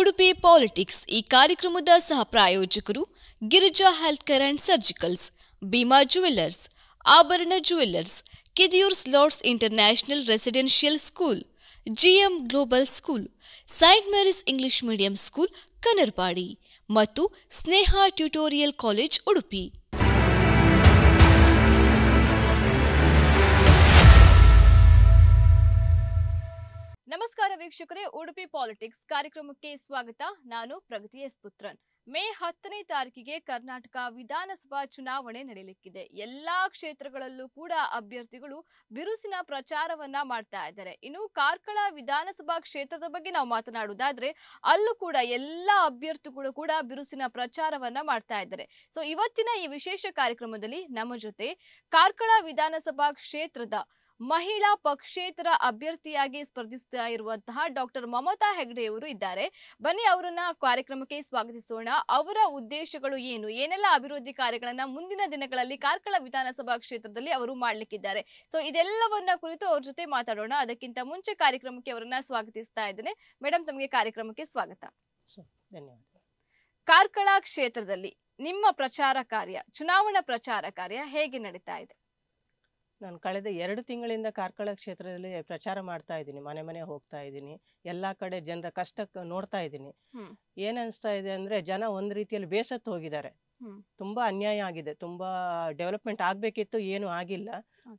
Udupi politics ಈ ಕಾರ್ಯಕ್ರಮದ ಸಹ ಪ್ರಾಯೋಜಕರು Girija health care and surgicals Bhima jewellers Abharana jewellers Kidiyoors lords international residential school GM global school saint Mary's English medium school Kanarpadi ಮತ್ತು Sneha tutorial college Udupi ನಮಸ್ಕಾರ ವೀಕ್ಷಕರೇ ಉಡುಪಿ ಪಾಲಿಟಿಕ್ಸ್ ಕಾರ್ಯಕ್ರಮಕ್ಕೆ ಸ್ವಾಗತ ನಾನು ಪ್ರಗತಿ ಎಸ್ ಪುತ್ರನ್ ಮೇ ಹತ್ತನೇ ತಾರೀಕಿಗೆ ಕರ್ನಾಟಕ ವಿಧಾನಸಭಾ ಚುನಾವಣೆ ನಡೆಯಲಿಕ್ಕಿದೆ ಎಲ್ಲಾ ಕ್ಷೇತ್ರಗಳಲ್ಲೂ ಕೂಡ ಅಭ್ಯರ್ಥಿಗಳು ಬಿರುಸಿನ ಪ್ರಚಾರವನ್ನ ಮಾಡ್ತಾ ಇದ್ದಾರೆ ಇನ್ನು ಕಾರ್ಕಳ ವಿಧಾನಸಭಾ ಕ್ಷೇತ್ರದ ಬಗ್ಗೆ ನಾವು ಮಾತನಾಡುವುದಾದ್ರೆ ಅಲ್ಲೂ ಕೂಡ ಎಲ್ಲಾ ಅಭ್ಯರ್ಥಿಗಳು ಕೂಡ ಬಿರುಸಿನ ಪ್ರಚಾರವನ್ನ ಮಾಡ್ತಾ ಇದ್ದಾರೆ ಸೊ ಇವತ್ತಿನ ಈ ವಿಶೇಷ ಕಾರ್ಯಕ್ರಮದಲ್ಲಿ ನಮ್ಮ ಜೊತೆ ಕಾರ್ಕಳ ವಿಧಾನಸಭಾ ಕ್ಷೇತ್ರದ ಮಹಿಳಾ ಪಕ್ಷೇತರ ಅಭ್ಯರ್ಥಿಯಾಗಿ ಸ್ಪರ್ಧಿಸ್ತಾ ಇರುವಂತಹ ಡಾಕ್ಟರ್ ಮಮತಾ ಅವರು ಇದ್ದಾರೆ ಬನ್ನಿ ಅವರನ್ನ ಕಾರ್ಯಕ್ರಮಕ್ಕೆ ಸ್ವಾಗತಿಸೋಣ ಅವರ ಉದ್ದೇಶಗಳು ಏನು ಏನೆಲ್ಲ ಅಭಿವೃದ್ಧಿ ಕಾರ್ಯಗಳನ್ನ ಮುಂದಿನ ದಿನಗಳಲ್ಲಿ ಕಾರ್ಕಳ ವಿಧಾನಸಭಾ ಕ್ಷೇತ್ರದಲ್ಲಿ ಅವರು ಮಾಡಲಿಕ್ಕಿದ್ದಾರೆ ಸೊ ಇದೆಲ್ಲವನ್ನ ಕುರಿತು ಅವ್ರ ಜೊತೆ ಮಾತಾಡೋಣ ಅದಕ್ಕಿಂತ ಮುಂಚೆ ಕಾರ್ಯಕ್ರಮಕ್ಕೆ ಅವರನ್ನ ಸ್ವಾಗತಿಸ್ತಾ ಇದ್ದೇನೆ ಮೇಡಮ್ ತಮಗೆ ಕಾರ್ಯಕ್ರಮಕ್ಕೆ ಸ್ವಾಗತ ಕಾರ್ಕಳ ಕ್ಷೇತ್ರದಲ್ಲಿ ನಿಮ್ಮ ಪ್ರಚಾರ ಕಾರ್ಯ ಚುನಾವಣಾ ಪ್ರಚಾರ ಕಾರ್ಯ ಹೇಗೆ ನಡೀತಾ ಇದೆ ನಾನು ಕಳೆದ ಎರಡು ತಿಂಗಳಿಂದ ಕಾರ್ಕಳ ಕ್ಷೇತ್ರದಲ್ಲಿ ಪ್ರಚಾರ ಮಾಡ್ತಾ ಇದ್ದೀನಿ ಮನೆ ಮನೆ ಹೋಗ್ತಾ ಇದ್ದೀನಿ ಎಲ್ಲ ಕಡೆ ಜನರ ಕಷ್ಟ ನೋಡ್ತಾ ಇದ್ದೀನಿ ಅನ್ಸ್ತಾ ಇದೆ ಅಂದ್ರೆ ಜನ ಒಂದ್ ರೀತಿಯಲ್ಲಿ ಬೇಸತ್ತು ಹೋಗಿದ್ದಾರೆ ತುಂಬಾ ಅನ್ಯಾಯ ಆಗಿದೆ ತುಂಬಾ ಡೆವಲಪ್ಮೆಂಟ್ ಆಗಬೇಕಿತ್ತು ಏನು ಆಗಿಲ್ಲ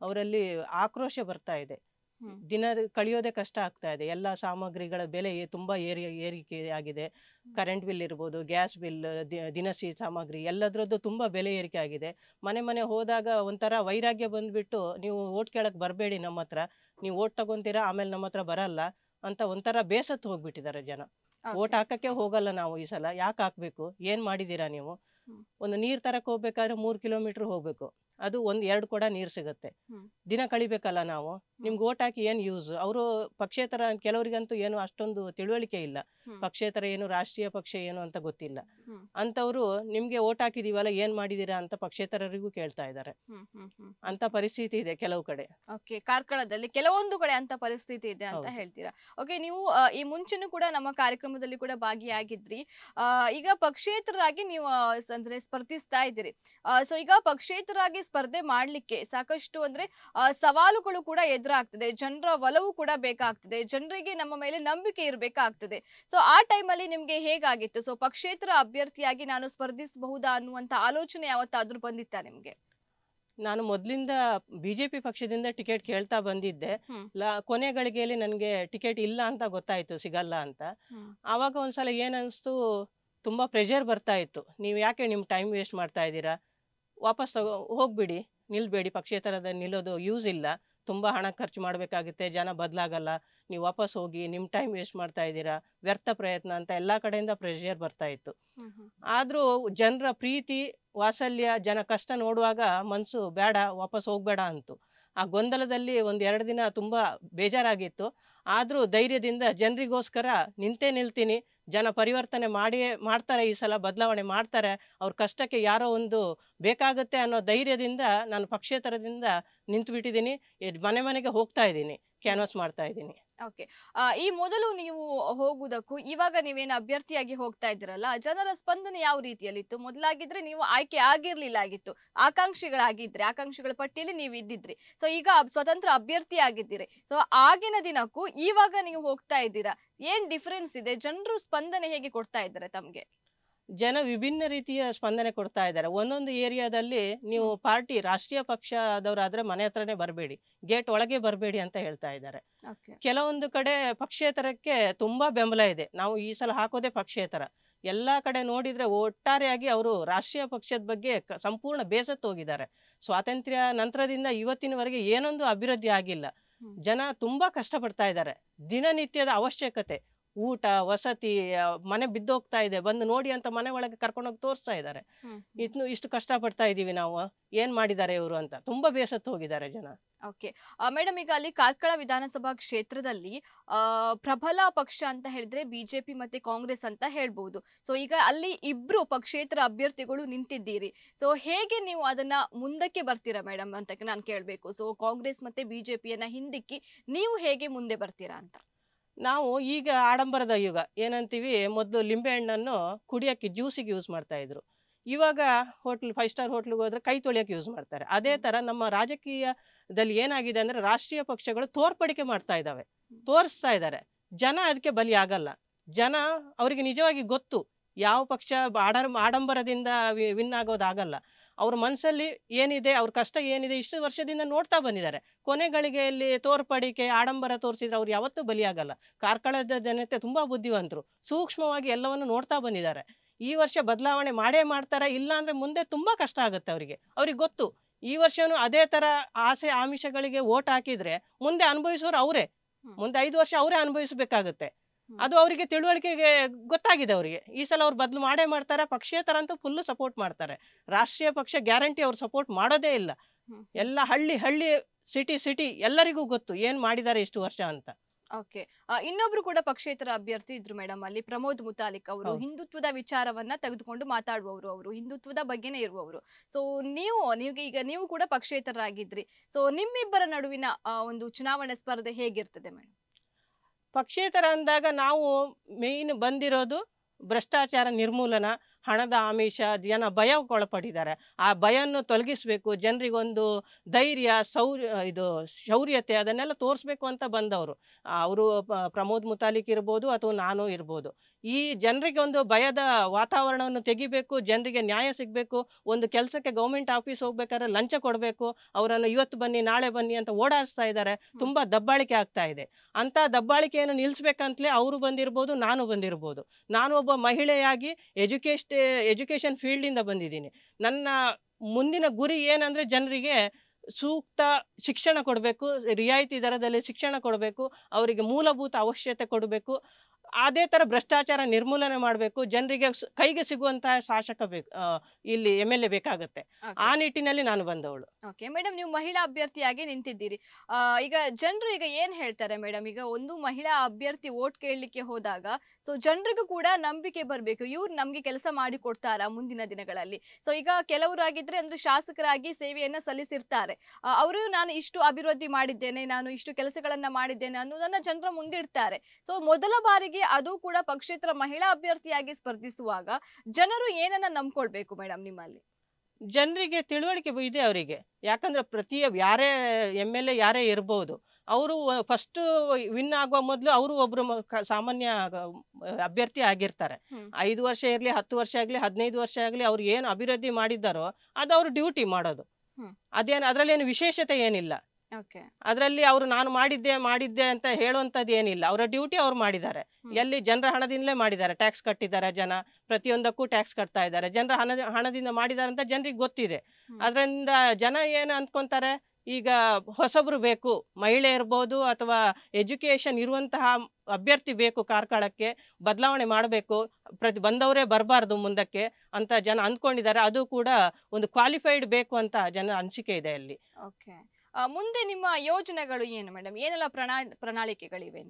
ಅವರಲ್ಲಿ ಆಕ್ರೋಶ ಬರ್ತಾ ಇದೆ ದಿನ ಕಳಿಯೋದೇ ಕಷ್ಟ ಆಗ್ತಾ ಇದೆ ಎಲ್ಲ ಸಾಮಗ್ರಿಗಳ ಬೆಲೆ ತುಂಬಾ ಏರಿ ಏರಿಕೆ ಆಗಿದೆ ಕರೆಂಟ್ ಬಿಲ್ ಇರ್ಬೋದು ಗ್ಯಾಸ್ ಬಿಲ್ ದಿನಸಿ ಸಾಮಗ್ರಿ ಎಲ್ಲದ್ರದ್ದು ತುಂಬಾ ಬೆಲೆ ಏರಿಕೆ ಆಗಿದೆ ಮನೆ ಮನೆ ಹೋದಾಗ ಒಂಥರ ವೈರಾಗ್ಯ ಬಂದ್ಬಿಟ್ಟು ನೀವು ಓಟ್ ಕೇಳಕ್ ಬರಬೇಡಿ ನಮ್ಮ ಹತ್ರ ನೀವು ಓಟ್ ತಗೊಂತೀರಾ ಆಮೇಲೆ ನಮ್ಮ ಹತ್ರ ಬರಲ್ಲ ಅಂತ ಒಂಥರ ಬೇಸತ್ತು ಹೋಗ್ಬಿಟ್ಟಿದ್ದಾರೆ ಜನ ಓಟ್ ಹಾಕಕ್ಕೆ ಹೋಗಲ್ಲ ನಾವು ಈ ಸಲ ಯಾಕೆ ಹಾಕ್ಬೇಕು ಏನ್ ಮಾಡಿದೀರಾ ನೀವು ಒಂದು ನೀರ್ ತರಕ್ ಹೋಗ್ಬೇಕಾದ್ರೆ ಮೂರ್ ಕಿಲೋಮೀಟರ್ ಹೋಗ್ಬೇಕು ಅದು ಒಂದ್ ಎರಡು ಕೂಡ ನೀರು ಸಿಗುತ್ತೆ ದಿನ ಕಳಿಬೇಕಲ್ಲ ನಾವು ನಿಮ್ಗೆ ಓಟ್ ಹಾಕಿ ಏನ್ ಯೂಸ್ ಅವರು ಪಕ್ಷೇತರ ಕೆಲವರಿಗಂತೂ ಏನು ಅಷ್ಟೊಂದು ತಿಳುವಳಿಕೆ ಇಲ್ಲ ಪಕ್ಷೇತರ ಏನು ರಾಷ್ಟ್ರೀಯ ಪಕ್ಷ ಏನು ಅಂತ ಗೊತ್ತಿಲ್ಲ ಅಂತವ್ರು ನಿಮ್ಗೆ ಓಟ್ ಹಾಕಿದೀವಲ್ಲ ಏನ್ ಮಾಡಿದೀರಾ ಅಂತ ಪಕ್ಷೇತರರಿಗೂ ಕೇಳ್ತಾ ಇದ್ದಾರೆ ಅಂತ ಪರಿಸ್ಥಿತಿ ಇದೆ ಕೆಲವು ಕಡೆ ಓಕೆ ಕಾರ್ಕಳದಲ್ಲಿ ಕೆಲವೊಂದು ಕಡೆ ಅಂತ ಪರಿಸ್ಥಿತಿ ಇದೆ ಅಂತ ಹೇಳ್ತೀರಾ ಓಕೆ ನೀವು ಈ ಮುಂಚೆನೂ ಕೂಡ ನಮ್ಮ ಕಾರ್ಯಕ್ರಮದಲ್ಲಿ ಕೂಡ ಭಾಗಿಯಾಗಿದ್ರಿ ಈಗ ಪಕ್ಷೇತರಾಗಿ ನೀವು ಅಂದ್ರೆ ಸ್ಪರ್ಧಿಸ್ತಾ ಇದ್ದೀರಿ ಸೊ ಈಗ ಪಕ್ಷೇತರಾಗಿ ಸ್ಪರ್ಧೆ ಮಾಡ್ಲಿಕ್ಕೆ ಸಾಕಷ್ಟು ಅಂದ್ರೆ ಸವಾಲುಗಳು ಕೂಡ ಎದುರಾಗ್ತದೆ ಜನರ ಒಲವು ಕೂಡ ಬೇಕಾಗ್ತದೆ ಜನರಿಗೆ ನಮ್ಮ ಮೇಲೆ ನಂಬಿಕೆ ಇರಬೇಕಾಗ್ತದೆ ಸೊ ಆ ಟೈಮಲ್ಲಿ ನಿಮ್ಗೆ ಹೇಗಾಗಿತ್ತು ಸೊ ಪಕ್ಷೇತರ ಅಭ್ಯರ್ಥಿಯಾಗಿ ನಾನು ಸ್ಪರ್ಧಿಸಬಹುದಾ ಅನ್ನುವಂತ ಆಲೋಚನೆ ಯಾವತ್ತಾದ್ರೂ ಬಂದಿತ್ತ ನಿಮ್ಗೆ ನಾನು ಮೊದಲಿಂದ ಬಿಜೆಪಿ ಪಕ್ಷದಿಂದ ಟಿಕೆಟ್ ಕೇಳ್ತಾ ಬಂದಿದ್ದೆ ಕೊನೆ ಗಳಿಗೆಯಲ್ಲಿ ನನಗೆ ಟಿಕೆಟ್ ಇಲ್ಲ ಅಂತ ಗೊತ್ತಾಯ್ತು ಸಿಗಲ್ಲ ಅಂತ ಆವಾಗ ಒಂದ್ಸಲ ಏನನ್ಸ್ತು ತುಂಬಾ ಪ್ರೆಷರ್ ಬರ್ತಾ ಇತ್ತು ನೀವು ಯಾಕೆ ನಿಮ್ಮ ಟೈಮ್ ವೇಸ್ಟ್ ಮಾಡ್ತಾ ಇದ್ದೀರಾ ವಾಪಸ್ ತಗೋ ಹೋಗ್ಬಿಡಿ ನಿಲ್ಬೇಡಿ ಪಕ್ಷೇತರದ ನಿಲ್ಲೋದು ಯೂಸ್ ಇಲ್ಲ ತುಂಬ ಹಣ ಖರ್ಚು ಮಾಡಬೇಕಾಗುತ್ತೆ ಜನ ಬದಲಾಗಲ್ಲ ನೀವು ವಾಪಸ್ ಹೋಗಿ ನಿಮ್ಮ ಟೈಮ್ ವೇಸ್ಟ್ ಮಾಡ್ತಾ ಇದ್ದೀರಾ ವ್ಯರ್ಥ ಪ್ರಯತ್ನ ಅಂತ ಎಲ್ಲಾ ಕಡೆಯಿಂದ ಪ್ರೆಷರ್ ಬರ್ತಾ ಇತ್ತು ಆದರೂ ಜನರ ಪ್ರೀತಿ ವಾತ್ಸಲ್ಯ ಜನ ಕಷ್ಟ ನೋಡುವಾಗ ಮನಸ್ಸು ಬೇಡ ವಾಪಸ್ ಹೋಗ್ಬೇಡ ಅಂತು ಆ ಗೊಂದಲದಲ್ಲಿ ಒಂದು ಎರಡು ದಿನ ತುಂಬ ಬೇಜಾರಾಗಿತ್ತು ಆದರೂ ಧೈರ್ಯದಿಂದ ಜನರಿಗೋಸ್ಕರ ನಿಂತೇ ನಿಲ್ತೀನಿ ಜನ ಪರಿವರ್ತನೆ ಮಾಡಿ ಮಾಡ್ತಾರೆ ಈ ಸಲ ಬದಲಾವಣೆ ಮಾಡ್ತಾರೆ ಅವ್ರ ಕಷ್ಟಕ್ಕೆ ಯಾರೋ ಒಂದು ಬೇಕಾಗುತ್ತೆ ಅನ್ನೋ ಧೈರ್ಯದಿಂದ ನಾನು ಪಕ್ಷೇತರದಿಂದ ನಿಂತು ಬಿಟ್ಟಿದ್ದೀನಿ ಮನೆ ಮನೆಗೆ ಹೋಗ್ತಾ ಇದ್ದೀನಿ ಕ್ಯಾನ್ವಾಸ್ ಮಾಡ್ತಾ ಇದ್ದೀನಿ ಓಕೆ ಈ ಮೊದಲು ನೀವು ಹೋಗುವುದಕ್ಕೂ ಇವಾಗ ನೀವೇನು ಅಭ್ಯರ್ಥಿಯಾಗಿ ಹೋಗ್ತಾ ಇದ್ದೀರಲ್ಲ ಜನರ ಸ್ಪಂದನೆ ಯಾವ ರೀತಿಯಲ್ಲಿತ್ತು ಮೊದಲಾಗಿದ್ರೆ ನೀವು ಆಯ್ಕೆ ಆಗಿರ್ಲಿಲ್ಲ ಆಗಿತ್ತು ಆಕಾಂಕ್ಷಿಗಳಾಗಿದ್ರೆ ಆಕಾಂಕ್ಷಿಗಳ ಪಟ್ಟಿಯಲ್ಲಿ ನೀವು ಇದ್ದಿದ್ರಿ ಸೊ ಈಗ ಸ್ವತಂತ್ರ ಅಭ್ಯರ್ಥಿ ಆಗಿದ್ದೀರಿ ಸೊ ಆಗಿನ ದಿನಕ್ಕೂ ಇವಾಗ ನೀವು ಹೋಗ್ತಾ ಇದ್ದೀರಾ ಏನ್ ಡಿಫರೆನ್ಸ್ ಇದೆ ಜನರು ಸ್ಪಂದನೆ ಹೇಗೆ ಕೊಡ್ತಾ ಇದ್ದಾರೆ ತಮ್ಗೆ ಜನ ವಿಭಿನ್ನ ರೀತಿಯ ಸ್ಪಂದನೆ ಕೊಡ್ತಾ ಇದ್ದಾರೆ ಒಂದೊಂದು ಏರಿಯಾದಲ್ಲಿ ನೀವು ಪಾರ್ಟಿ ರಾಷ್ಟ್ರೀಯ ಪಕ್ಷದವರಾದ್ರೆ ಮನೆ ಹತ್ರನೇ ಬರಬೇಡಿ ಗೇಟ್ ಒಳಗೆ ಬರಬೇಡಿ ಅಂತ ಹೇಳ್ತಾ ಇದ್ದಾರೆ ಕೆಲವೊಂದು ಕಡೆ ಪಕ್ಷೇತರಕ್ಕೆ ತುಂಬಾ ಬೆಂಬಲ ಇದೆ ನಾವು ಈ ಸಲ ಹಾಕೋದೇ ಪಕ್ಷೇತರ ಎಲ್ಲಾ ಕಡೆ ನೋಡಿದ್ರೆ ಒಟ್ಟಾರೆಯಾಗಿ ಅವರು ರಾಷ್ಟ್ರೀಯ ಪಕ್ಷದ ಬಗ್ಗೆ ಸಂಪೂರ್ಣ ಬೇಸತ್ತು ಹೋಗಿದ್ದಾರೆ ಸ್ವಾತಂತ್ರ್ಯ ನಂತರದಿಂದ ಇವತ್ತಿನವರೆಗೆ ಏನೊಂದು ಅಭಿವೃದ್ಧಿ ಆಗಿಲ್ಲ ಜನ ತುಂಬಾ ಕಷ್ಟಪಡ್ತಾ ಇದ್ದಾರೆ ದಿನನಿತ್ಯದ ಅವಶ್ಯಕತೆ ಊಟ ವಸತಿ ಮನೆ ಬಿದ್ದೋಗ್ತಾ ಇದೆ ಬಂದು ನೋಡಿ ಅಂತ ಮನೆ ಒಳಗೆ ಕರ್ಕೊಂಡೋಗಿ ತೋರಿಸ್ತಾ ಇದ್ದಾರೆ ಇನ್ನು ಇಷ್ಟು ಕಷ್ಟ ಪಡ್ತಾ ಇದೀವಿ ನಾವು ಏನ್ ಮಾಡಿದ್ದಾರೆ ಇವರು ಅಂತ ತುಂಬಾ ಬೇಸತ್ತು ಹೋಗಿದ್ದಾರೆ ಜನ ಓಕೆ ಮೇಡಮ್ ಈಗ ಅಲ್ಲಿ ಕಾರ್ಕಳ ವಿಧಾನಸಭಾ ಕ್ಷೇತ್ರದಲ್ಲಿ ಪ್ರಬಲ ಪಕ್ಷ ಅಂತ ಹೇಳಿದ್ರೆ ಬಿಜೆಪಿ ಮತ್ತೆ ಕಾಂಗ್ರೆಸ್ ಅಂತ ಹೇಳ್ಬಹುದು ಸೊ ಈಗ ಅಲ್ಲಿ ಇಬ್ರು ಪಕ್ಷೇತರ ಅಭ್ಯರ್ಥಿಗಳು ನಿಂತಿದ್ದೀರಿ ಸೊ ಹೇಗೆ ನೀವು ಅದನ್ನ ಮುಂದಕ್ಕೆ ಬರ್ತೀರಾ ಮೇಡಮ್ ಅಂತ ನಾನು ಕೇಳ್ಬೇಕು ಸೊ ಕಾಂಗ್ರೆಸ್ ಮತ್ತೆ ಬಿಜೆಪಿಯನ್ನ ಹಿಂದಿಕ್ಕಿ ನೀವು ಹೇಗೆ ಮುಂದೆ ಬರ್ತೀರಾ ಅಂತ ನಾವು ಈಗ ಆಡಂಬರದ ಯುಗ ಏನಂತೀವಿ ಮೊದಲು ಲಿಂಬೆಹಣ್ಣನ್ನು ಕುಡಿಯೋಕ್ಕೆ ಜ್ಯೂಸಿಗೆ ಯೂಸ್ ಮಾಡ್ತಾ ಇದ್ರು ಇವಾಗ ಹೋಟ್ಲ್ ಫೈವ್ ಸ್ಟಾರ್ ಹೋಟ್ಲಿಗೆ ಹೋದ್ರೆ ಕೈ ತೊಳೆಯೋಕ್ಕೆ ಯೂಸ್ ಮಾಡ್ತಾರೆ ಅದೇ ಥರ ನಮ್ಮ ರಾಜಕೀಯದಲ್ಲಿ ಏನಾಗಿದೆ ಅಂದರೆ ರಾಷ್ಟ್ರೀಯ ಪಕ್ಷಗಳು ತೋರ್ಪಡಿಕೆ ಮಾಡ್ತಾ ಇದ್ದಾವೆ ತೋರಿಸ್ತಾ ಇದ್ದಾರೆ ಜನ ಅದಕ್ಕೆ ಬಲಿ ಜನ ಅವರಿಗೆ ನಿಜವಾಗಿ ಗೊತ್ತು ಯಾವ ಪಕ್ಷ ಆಡಂಬ ಆಡಂಬರದಿಂದ ವಿನ್ ಆಗೋದಾಗಲ್ಲ ಅವ್ರ ಮನಸ್ಸಲ್ಲಿ ಏನಿದೆ ಅವ್ರ ಕಷ್ಟ ಏನಿದೆ ಇಷ್ಟು ವರ್ಷದಿಂದ ನೋಡ್ತಾ ಬಂದಿದ್ದಾರೆ ಕೊನೆಗಳಿಗೆಯಲ್ಲಿ ತೋರ್ಪಡಿಕೆ ಆಡಂಬರ ತೋರಿಸಿದ್ರೆ ಅವ್ರು ಯಾವತ್ತೂ ಬಲಿಯಾಗಲ್ಲ ಕಾರ್ಕಳದ ಜನತೆ ತುಂಬಾ ಬುದ್ಧಿವಂತರು ಸೂಕ್ಷ್ಮವಾಗಿ ಎಲ್ಲವನ್ನು ನೋಡ್ತಾ ಬಂದಿದ್ದಾರೆ ಈ ವರ್ಷ ಬದಲಾವಣೆ ಮಾಡೇ ಮಾಡ್ತಾರ ಇಲ್ಲ ಅಂದ್ರೆ ಮುಂದೆ ತುಂಬಾ ಕಷ್ಟ ಆಗುತ್ತೆ ಅವರಿಗೆ ಅವ್ರಿಗೆ ಗೊತ್ತು ಈ ವರ್ಷವೂ ಅದೇ ತರ ಆಸೆ ಆಮಿಷಗಳಿಗೆ ಓಟ್ ಹಾಕಿದ್ರೆ ಮುಂದೆ ಅನುಭವಿಸೋರು ಅವರೇ ಮುಂದೆ ಐದು ವರ್ಷ ಅವರೇ ಅನುಭವಿಸಬೇಕಾಗುತ್ತೆ ಅದು ಅವರಿಗೆ ತಿಳುವಳಿಕೆಗೆ ಗೊತ್ತಾಗಿದೆ ಅವರಿಗೆ ಈ ಸಲ ಅವ್ರು ಬದಲು ಮಾಡೇ ಮಾಡ್ತಾರೆ ಪಕ್ಷೇತರ ಅಂತೂ ಫುಲ್ ಸಪೋರ್ಟ್ ಮಾಡ್ತಾರೆ ರಾಷ್ಟ್ರೀಯ ಪಕ್ಷ ಗ್ಯಾರಂಟಿ ಅವ್ರು ಸಪೋರ್ಟ್ ಮಾಡೋದೇ ಇಲ್ಲ ಎಲ್ಲ ಹಳ್ಳಿ ಹಳ್ಳಿ ಸಿಟಿ ಸಿಟಿ ಎಲ್ಲರಿಗೂ ಗೊತ್ತು ಏನ್ ಮಾಡಿದ್ದಾರೆ ಇಷ್ಟು ವರ್ಷ ಅಂತ ಓಕೆ ಇನ್ನೊಬ್ರು ಕೂಡ ಪಕ್ಷೇತರ ಅಭ್ಯರ್ಥಿ ಇದ್ರು ಮೇಡಮ್ ಅಲ್ಲಿ ಪ್ರಮೋದ್ ಮುತಾಲಿಕ್ ಅವರು ಹಿಂದುತ್ವದ ವಿಚಾರವನ್ನ ತೆಗೆದುಕೊಂಡು ಮಾತಾಡುವವರು ಅವರು ಹಿಂದುತ್ವದ ಬಗ್ಗೆನೇ ಇರುವವರು ಸೊ ನೀವು ನೀವು ಈಗ ನೀವು ಕೂಡ ಪಕ್ಷೇತರರಾಗಿದ್ರಿ ಸೊ ನಿಮ್ಮಿಬ್ಬರ ನಡುವಿನ ಒಂದು ಚುನಾವಣೆ ಸ್ಪರ್ಧೆ ಹೇಗಿರ್ತದೆ ಮೇಡಮ್ ಪಕ್ಷೇತರ ಅಂದಾಗ ನಾವು ಮೇಯ್ನ್ ಬಂದಿರೋದು ಭ್ರಷ್ಟಾಚಾರ ನಿರ್ಮೂಲನ ಹಣದ ಆಮಿಷ ಜನ ಭಯಕ್ಕೊಳಪಟ್ಟಿದ್ದಾರೆ ಆ ಭಯನ್ನು ತೊಲಗಿಸಬೇಕು ಜನರಿಗೊಂದು ಧೈರ್ಯ ಸೌರ್ಯ ಇದು ಶೌರ್ಯತೆ ಅದನ್ನೆಲ್ಲ ತೋರಿಸ್ಬೇಕು ಅಂತ ಬಂದವರು ಅವರು ಪ್ರಮೋದ್ ಮುತಾಲಿಕ್ ಇರ್ಬೋದು ಅಥವಾ ನಾನು ಇರ್ಬೋದು ಈ ಜನರಿಗೆ ಒಂದು ಭಯದ ವಾತಾವರಣವನ್ನು ತೆಗಿಬೇಕು ಜನರಿಗೆ ನ್ಯಾಯ ಸಿಗಬೇಕು ಒಂದು ಕೆಲಸಕ್ಕೆ ಗೌರ್ಮೆಂಟ್ ಆಫೀಸ್ ಹೋಗ್ಬೇಕಾದ್ರೆ ಲಂಚ ಕೊಡಬೇಕು ಅವರನ್ನು ಇವತ್ತು ಬನ್ನಿ ನಾಳೆ ಬನ್ನಿ ಅಂತ ಓಡಾಡಿಸ್ತಾ ಇದ್ದಾರೆ ತುಂಬ ದಬ್ಬಾಳಿಕೆ ಆಗ್ತಾ ಇದೆ ಅಂಥ ದಬ್ಬಾಳಿಕೆಯನ್ನು ನಿಲ್ಲಿಸ್ಬೇಕಂತಲೇ ಅವರು ಬಂದಿರ್ಬೋದು ನಾನು ಬಂದಿರ್ಬೋದು ನಾನು ಒಬ್ಬ ಮಹಿಳೆಯಾಗಿ ಎಜುಕೇಶ್ ಎಜುಕೇಷನ್ ಫೀಲ್ಡಿಂದ ಬಂದಿದ್ದೀನಿ ನನ್ನ ಮುಂದಿನ ಗುರಿ ಏನಂದರೆ ಜನರಿಗೆ ಸೂಕ್ತ ಶಿಕ್ಷಣ ಕೊಡಬೇಕು ರಿಯಾಯಿತಿ ದರದಲ್ಲಿ ಶಿಕ್ಷಣ ಕೊಡಬೇಕು ಅವರಿಗೆ ಮೂಲಭೂತ ಅವಶ್ಯಕತೆ ಕೊಡಬೇಕು ಅದೇ ಥರ ಭ್ರಷ್ಟಾಚಾರ ನಿರ್ಮೂಲನೆ ಮಾಡಬೇಕು ಜನರಿಗೆ ಕೈಗೆ ಸಿಗುವಂತಹ ಶಾಸಕ ಬೇಕು ಇಲ್ಲಿ ಎಮ್ ಎಲ್ ಎ ಬೇಕಾಗುತ್ತೆ ಆ ನಿಟ್ಟಿನಲ್ಲಿ ನಾನು ಬಂದವಳು ಓಕೆ ಮೇಡಮ್ ನೀವು ಮಹಿಳಾ ಅಭ್ಯರ್ಥಿಯಾಗಿ ನಿಂತಿದ್ದೀರಿ ಈಗ ಜನರು ಈಗ ಏನ್ ಹೇಳ್ತಾರೆ ಮೇಡಮ್ ಈಗ ಒಂದು ಮಹಿಳಾ ಅಭ್ಯರ್ಥಿ ಓಟ್ ಕೇಳಲಿಕ್ಕೆ ಹೋದಾಗ ಸೊ ಜನರಿಗೂ ಕೂಡ ನಂಬಿಕೆ ಬರಬೇಕು ಇವ್ರು ನಮಗೆ ಕೆಲಸ ಮಾಡಿ ಕೊಡ್ತಾರಾ ಮುಂದಿನ ದಿನಗಳಲ್ಲಿ ಸೊ ಈಗ ಕೆಲವರು ಆಗಿದ್ರೆ ಅಂದ್ರೆ ಶಾಸಕರಾಗಿ ಸೇವೆಯನ್ನು ಸಲ್ಲಿಸಿರ್ತಾರೆ ಅವರು ನಾನು ಇಷ್ಟು ಅಭಿವೃದ್ಧಿ ಮಾಡಿದ್ದೇನೆ ನಾನು ಇಷ್ಟು ಕೆಲಸಗಳನ್ನ ಮಾಡಿದ್ದೇನೆ ಅನ್ನೋದನ್ನ ಜನರ ಮುಂದಿಡ್ತಾರೆ ಸೊ ಮೊದಲ ಬಾರಿಗೆ ಅದು ಕೂಡ ಪಕ್ಷೇತರ ಮಹಿಳಾ ಅಭ್ಯರ್ಥಿಯಾಗಿ ಸ್ಪರ್ಧಿಸುವಾಗ ಜನರು ಏನನ್ನ ನಂಬ್ಕೊಳ್ಬೇಕು ಮೇಡಮ್ ನಿಮ್ಮಲ್ಲಿ ಜನರಿಗೆ ತಿಳುವಳಿಕೆ ಇದೆ ಅವರಿಗೆ ಯಾಕಂದ್ರೆ ಪ್ರತಿ ಯಾರೇ ಎಮ್ ಎಲ್ ಎ ಯಾರೇ ಇರ್ಬೋದು ಅವರು ಫಸ್ಟ್ ವಿನ್ ಆಗುವ ಮೊದಲು ಅವರು ಒಬ್ರು ಸಾಮಾನ್ಯ ಅಭ್ಯರ್ಥಿ ಆಗಿರ್ತಾರೆ ಐದು ವರ್ಷ ಇರಲಿ ಹತ್ತು ವರ್ಷ ಆಗಲಿ ಹದಿನೈದು ವರ್ಷ ಆಗಲಿ ಅವ್ರು ಏನು ಅಭಿವೃದ್ಧಿ ಮಾಡಿದ್ದಾರೋ ಅದು ಅವ್ರ ಡ್ಯೂಟಿ ಮಾಡೋದು ಅದೇನು ಏನು ವಿಶೇಷತೆ ಏನಿಲ್ಲ ಅದರಲ್ಲಿ ಅವರು ನಾನು ಮಾಡಿದ್ದೆ ಮಾಡಿದ್ದೆ ಅಂತ ಹೇಳುವಂತದ್ದು ಏನಿಲ್ಲ ಅವರ ಡ್ಯೂಟಿ ಅವ್ರು ಮಾಡಿದ್ದಾರೆ ಎಲ್ಲಿ ಜನರ ಹಣದಿಂದಲೇ ಮಾಡಿದ್ದಾರೆ ಟ್ಯಾಕ್ಸ್ ಕಟ್ಟಿದ್ದಾರೆ ಜನ ಪ್ರತಿಯೊಂದಕ್ಕೂ ಟ್ಯಾಕ್ಸ್ ಕಟ್ತಾ ಇದ್ದಾರೆ ಜನರ ಹಣದಿಂದ ಮಾಡಿದ್ದಾರೆ ಅಂತ ಜನರಿಗೆ ಗೊತ್ತಿದೆ ಅದರಿಂದ ಜನ ಏನು ಅಂದ್ಕೊಂತಾರೆ ಈಗ ಹೊಸಬ್ರು ಬೇಕು ಮಹಿಳೆ ಇರ್ಬೋದು ಅಥವಾ ಎಜುಕೇಷನ್ ಇರುವಂತಹ ಅಭ್ಯರ್ಥಿ ಬೇಕು ಕಾರ್ಕಳಕ್ಕೆ ಬದಲಾವಣೆ ಮಾಡಬೇಕು ಪ್ರತಿ ಬಂದವರೇ ಬರಬಾರ್ದು ಮುಂದಕ್ಕೆ ಅಂತ ಜನ ಅಂದ್ಕೊಂಡಿದ್ದಾರೆ ಅದು ಕೂಡ ಒಂದು ಕ್ವಾಲಿಫೈಡ್ ಬೇಕು ಅಂತ ಜನ ಅನಿಸಿಕೆ ಇದೆ ಅಲ್ಲಿ ಓಕೆ ಮುಂದೆ ನಿಮ್ಮ ಯೋಜನೆಗಳು ಏನು ಮೇಡಮ್ ಏನೆಲ್ಲ ಪ್ರಣಾ ಪ್ರಣಾಳಿಕೆಗಳಿವೆ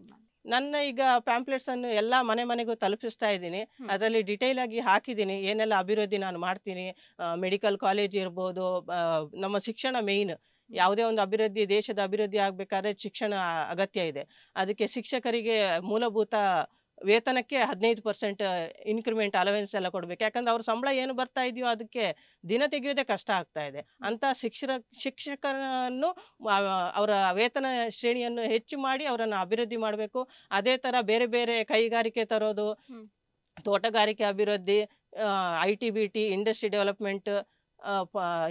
ನನ್ನ ಈಗ ಪ್ಯಾಂಪ್ಲೆಟ್ಸ್ ಅನ್ನು ಎಲ್ಲ ಮನೆ ಮನೆಗೂ ತಲುಪಿಸ್ತಾ ಇದ್ದೀನಿ ಅದರಲ್ಲಿ ಡಿಟೇಲ್ ಆಗಿ ಹಾಕಿದ್ದೀನಿ ಏನೆಲ್ಲ ಅಭಿವೃದ್ಧಿ ನಾನು ಮಾಡ್ತೀನಿ ಮೆಡಿಕಲ್ ಕಾಲೇಜ್ ಇರ್ಬೋದು ನಮ್ಮ ಶಿಕ್ಷಣ ಮೇಯ್ನ್ ಯಾವುದೇ ಒಂದು ಅಭಿವೃದ್ಧಿ ದೇಶದ ಅಭಿವೃದ್ಧಿ ಆಗಬೇಕಾದ್ರೆ ಶಿಕ್ಷಣ ಅಗತ್ಯ ಇದೆ ಅದಕ್ಕೆ ಶಿಕ್ಷಕರಿಗೆ ಮೂಲಭೂತ ವೇತನಕ್ಕೆ ಹದಿನೈದು ಪರ್ಸೆಂಟ್ ಇನ್ಕ್ರಿಮೆಂಟ್ ಅಲವೆನ್ಸ್ ಎಲ್ಲ ಕೊಡಬೇಕು ಯಾಕಂದ್ರೆ ಅವ್ರ ಸಂಬಳ ಏನು ಬರ್ತಾ ಇದೆಯೋ ಅದಕ್ಕೆ ದಿನ ತೆಗೆಯೋದೇ ಕಷ್ಟ ಆಗ್ತಾ ಇದೆ ಅಂಥ ಶಿಕ್ಷಕ ಶಿಕ್ಷಕರನ್ನು ಅವರ ವೇತನ ಶ್ರೇಣಿಯನ್ನು ಹೆಚ್ಚು ಮಾಡಿ ಅವರನ್ನು ಅಭಿವೃದ್ಧಿ ಮಾಡಬೇಕು ಅದೇ ಥರ ಬೇರೆ ಬೇರೆ ಕೈಗಾರಿಕೆ ತರೋದು ತೋಟಗಾರಿಕೆ ಅಭಿವೃದ್ಧಿ I T B T industry development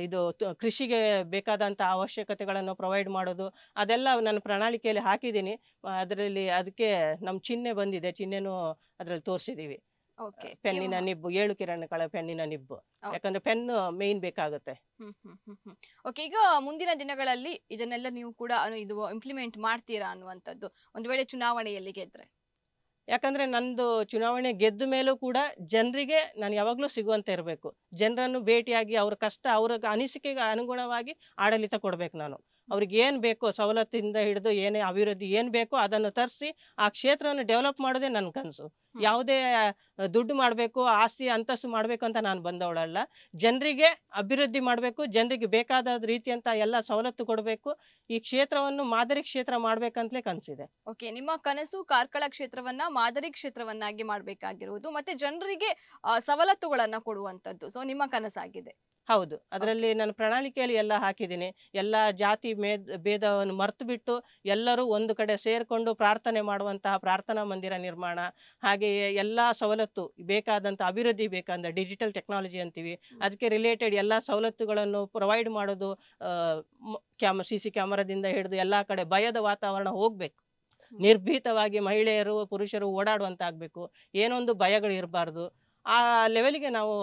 ಇದು ಕೃಷಿಗೆ ಬೇಕಾದಂಥ ಅವಶ್ಯಕತೆಗಳನ್ನು ಪ್ರೊವೈಡ್ ಮಾಡೋದು ಅದೆಲ್ಲ ನಾನು ಪ್ರಣಾಳಿಕೆಯಲ್ಲಿ ಹಾಕಿದ್ದೀನಿ ಅದರಲ್ಲಿ ಅದಕ್ಕೆ ನಮ್ಮ ಚಿಹ್ನೆ ಬಂದಿದೆ ಚಿಹ್ನೆನೂ ಅದರಲ್ಲಿ ತೋರಿಸಿದ್ದೀವಿ ಪೆನ್ನಿನ ನಿಬ್ಬು ಏಳು ಕಿರಣಗಳ ಪೆನ್ನಿನ ನಿಬ್ಬು ಯಾಕಂದ್ರೆ ಪೆನ್ ಮೇನ್ ಬೇಕಾಗುತ್ತೆ ಓಕೆ ಈಗ ಮುಂದಿನ ದಿನಗಳಲ್ಲಿ ಇದನ್ನೆಲ್ಲ ನೀವು ಕೂಡ ಇದು ಇಂಪ್ಲಿಮೆಂಟ್ ಮಾಡ್ತೀರಾ ಅನ್ನುವಂಥದ್ದು ಒಂದು ವೇಳೆ ಚುನಾವಣೆಯಲ್ಲಿ ಗೆದ್ರೆ ಯಾಕಂದರೆ ನಂದು ಚುನಾವಣೆ ಗೆದ್ದ ಮೇಲೂ ಕೂಡ ಜನರಿಗೆ ನಾನು ಯಾವಾಗಲೂ ಸಿಗುವಂತೆ ಇರಬೇಕು ಜನರನ್ನು ಭೇಟಿಯಾಗಿ ಅವ್ರ ಕಷ್ಟ ಅವ್ರ ಅನಿಸಿಕೆಗೆ ಅನುಗುಣವಾಗಿ ಆಡಳಿತ ಕೊಡಬೇಕು ನಾನು ಅವ್ರಿಗೆ ಏನು ಬೇಕೋ ಸವಲತ್ತಿಂದ ಹಿಡಿದು ಏನೇ ಅಭಿವೃದ್ಧಿ ಏನು ಬೇಕೋ ಅದನ್ನು ತರಿಸಿ ಆ ಕ್ಷೇತ್ರವನ್ನು ಡೆವಲಪ್ ಮಾಡೋದೇ ನನ್ನ ಕನಸು ಯಾವುದೇ ದುಡ್ಡು ಮಾಡಬೇಕು ಆಸ್ತಿ ಅಂತಸ್ತು ಮಾಡಬೇಕು ಅಂತ ನಾನು ಬಂದವಳಲ್ಲ ಜನರಿಗೆ ಅಭಿವೃದ್ಧಿ ಮಾಡಬೇಕು ಜನರಿಗೆ ಬೇಕಾದ ರೀತಿಯಂತ ಎಲ್ಲ ಸವಲತ್ತು ಕೊಡಬೇಕು ಈ ಕ್ಷೇತ್ರವನ್ನು ಮಾದರಿ ಕ್ಷೇತ್ರ ಮಾಡ್ಬೇಕಂತಲೇ ಕನಸಿದೆ ಓಕೆ ನಿಮ್ಮ ಕನಸು ಕಾರ್ಕಳ ಕ್ಷೇತ್ರವನ್ನ ಮಾದರಿ ಕ್ಷೇತ್ರವನ್ನಾಗಿ ಮಾಡಬೇಕಾಗಿರುವುದು ಮತ್ತೆ ಜನರಿಗೆ ಸವಲತ್ತುಗಳನ್ನ ಕೊಡುವಂತದ್ದು ಸೊ ನಿಮ್ಮ ಕನಸಾಗಿದೆ ಹೌದು ಅದರಲ್ಲಿ ನಾನು ಪ್ರಣಾಳಿಕೆಯಲ್ಲಿ ಎಲ್ಲ ಹಾಕಿದ್ದೀನಿ ಎಲ್ಲ ಜಾತಿ ಮೇದ್ ಭೇದವನ್ನು ಮರೆತು ಬಿಟ್ಟು ಎಲ್ಲರೂ ಒಂದು ಕಡೆ ಸೇರಿಕೊಂಡು ಪ್ರಾರ್ಥನೆ ಮಾಡುವಂತಹ ಪ್ರಾರ್ಥನಾ ಮಂದಿರ ನಿರ್ಮಾಣ ಹಾಗೆಯೇ ಎಲ್ಲ ಸವಲತ್ತು ಬೇಕಾದಂಥ ಅಭಿವೃದ್ಧಿ ಬೇಕಾದ ಡಿಜಿಟಲ್ ಟೆಕ್ನಾಲಜಿ ಅಂತೀವಿ ಅದಕ್ಕೆ ರಿಲೇಟೆಡ್ ಎಲ್ಲ ಸವಲತ್ತುಗಳನ್ನು ಪ್ರೊವೈಡ್ ಮಾಡೋದು ಕ್ಯಾಮ್ ಸಿ ಸಿ ಕ್ಯಾಮರಾದಿಂದ ಹಿಡಿದು ಎಲ್ಲ ಕಡೆ ಭಯದ ವಾತಾವರಣ ಹೋಗಬೇಕು ನಿರ್ಭೀತವಾಗಿ ಮಹಿಳೆಯರು ಪುರುಷರು ಓಡಾಡುವಂತಾಗಬೇಕು ಏನೊಂದು ಭಯಗಳು ಇರಬಾರ್ದು ಆ ಲೆವೆಲ್ಗೆ ನಾವು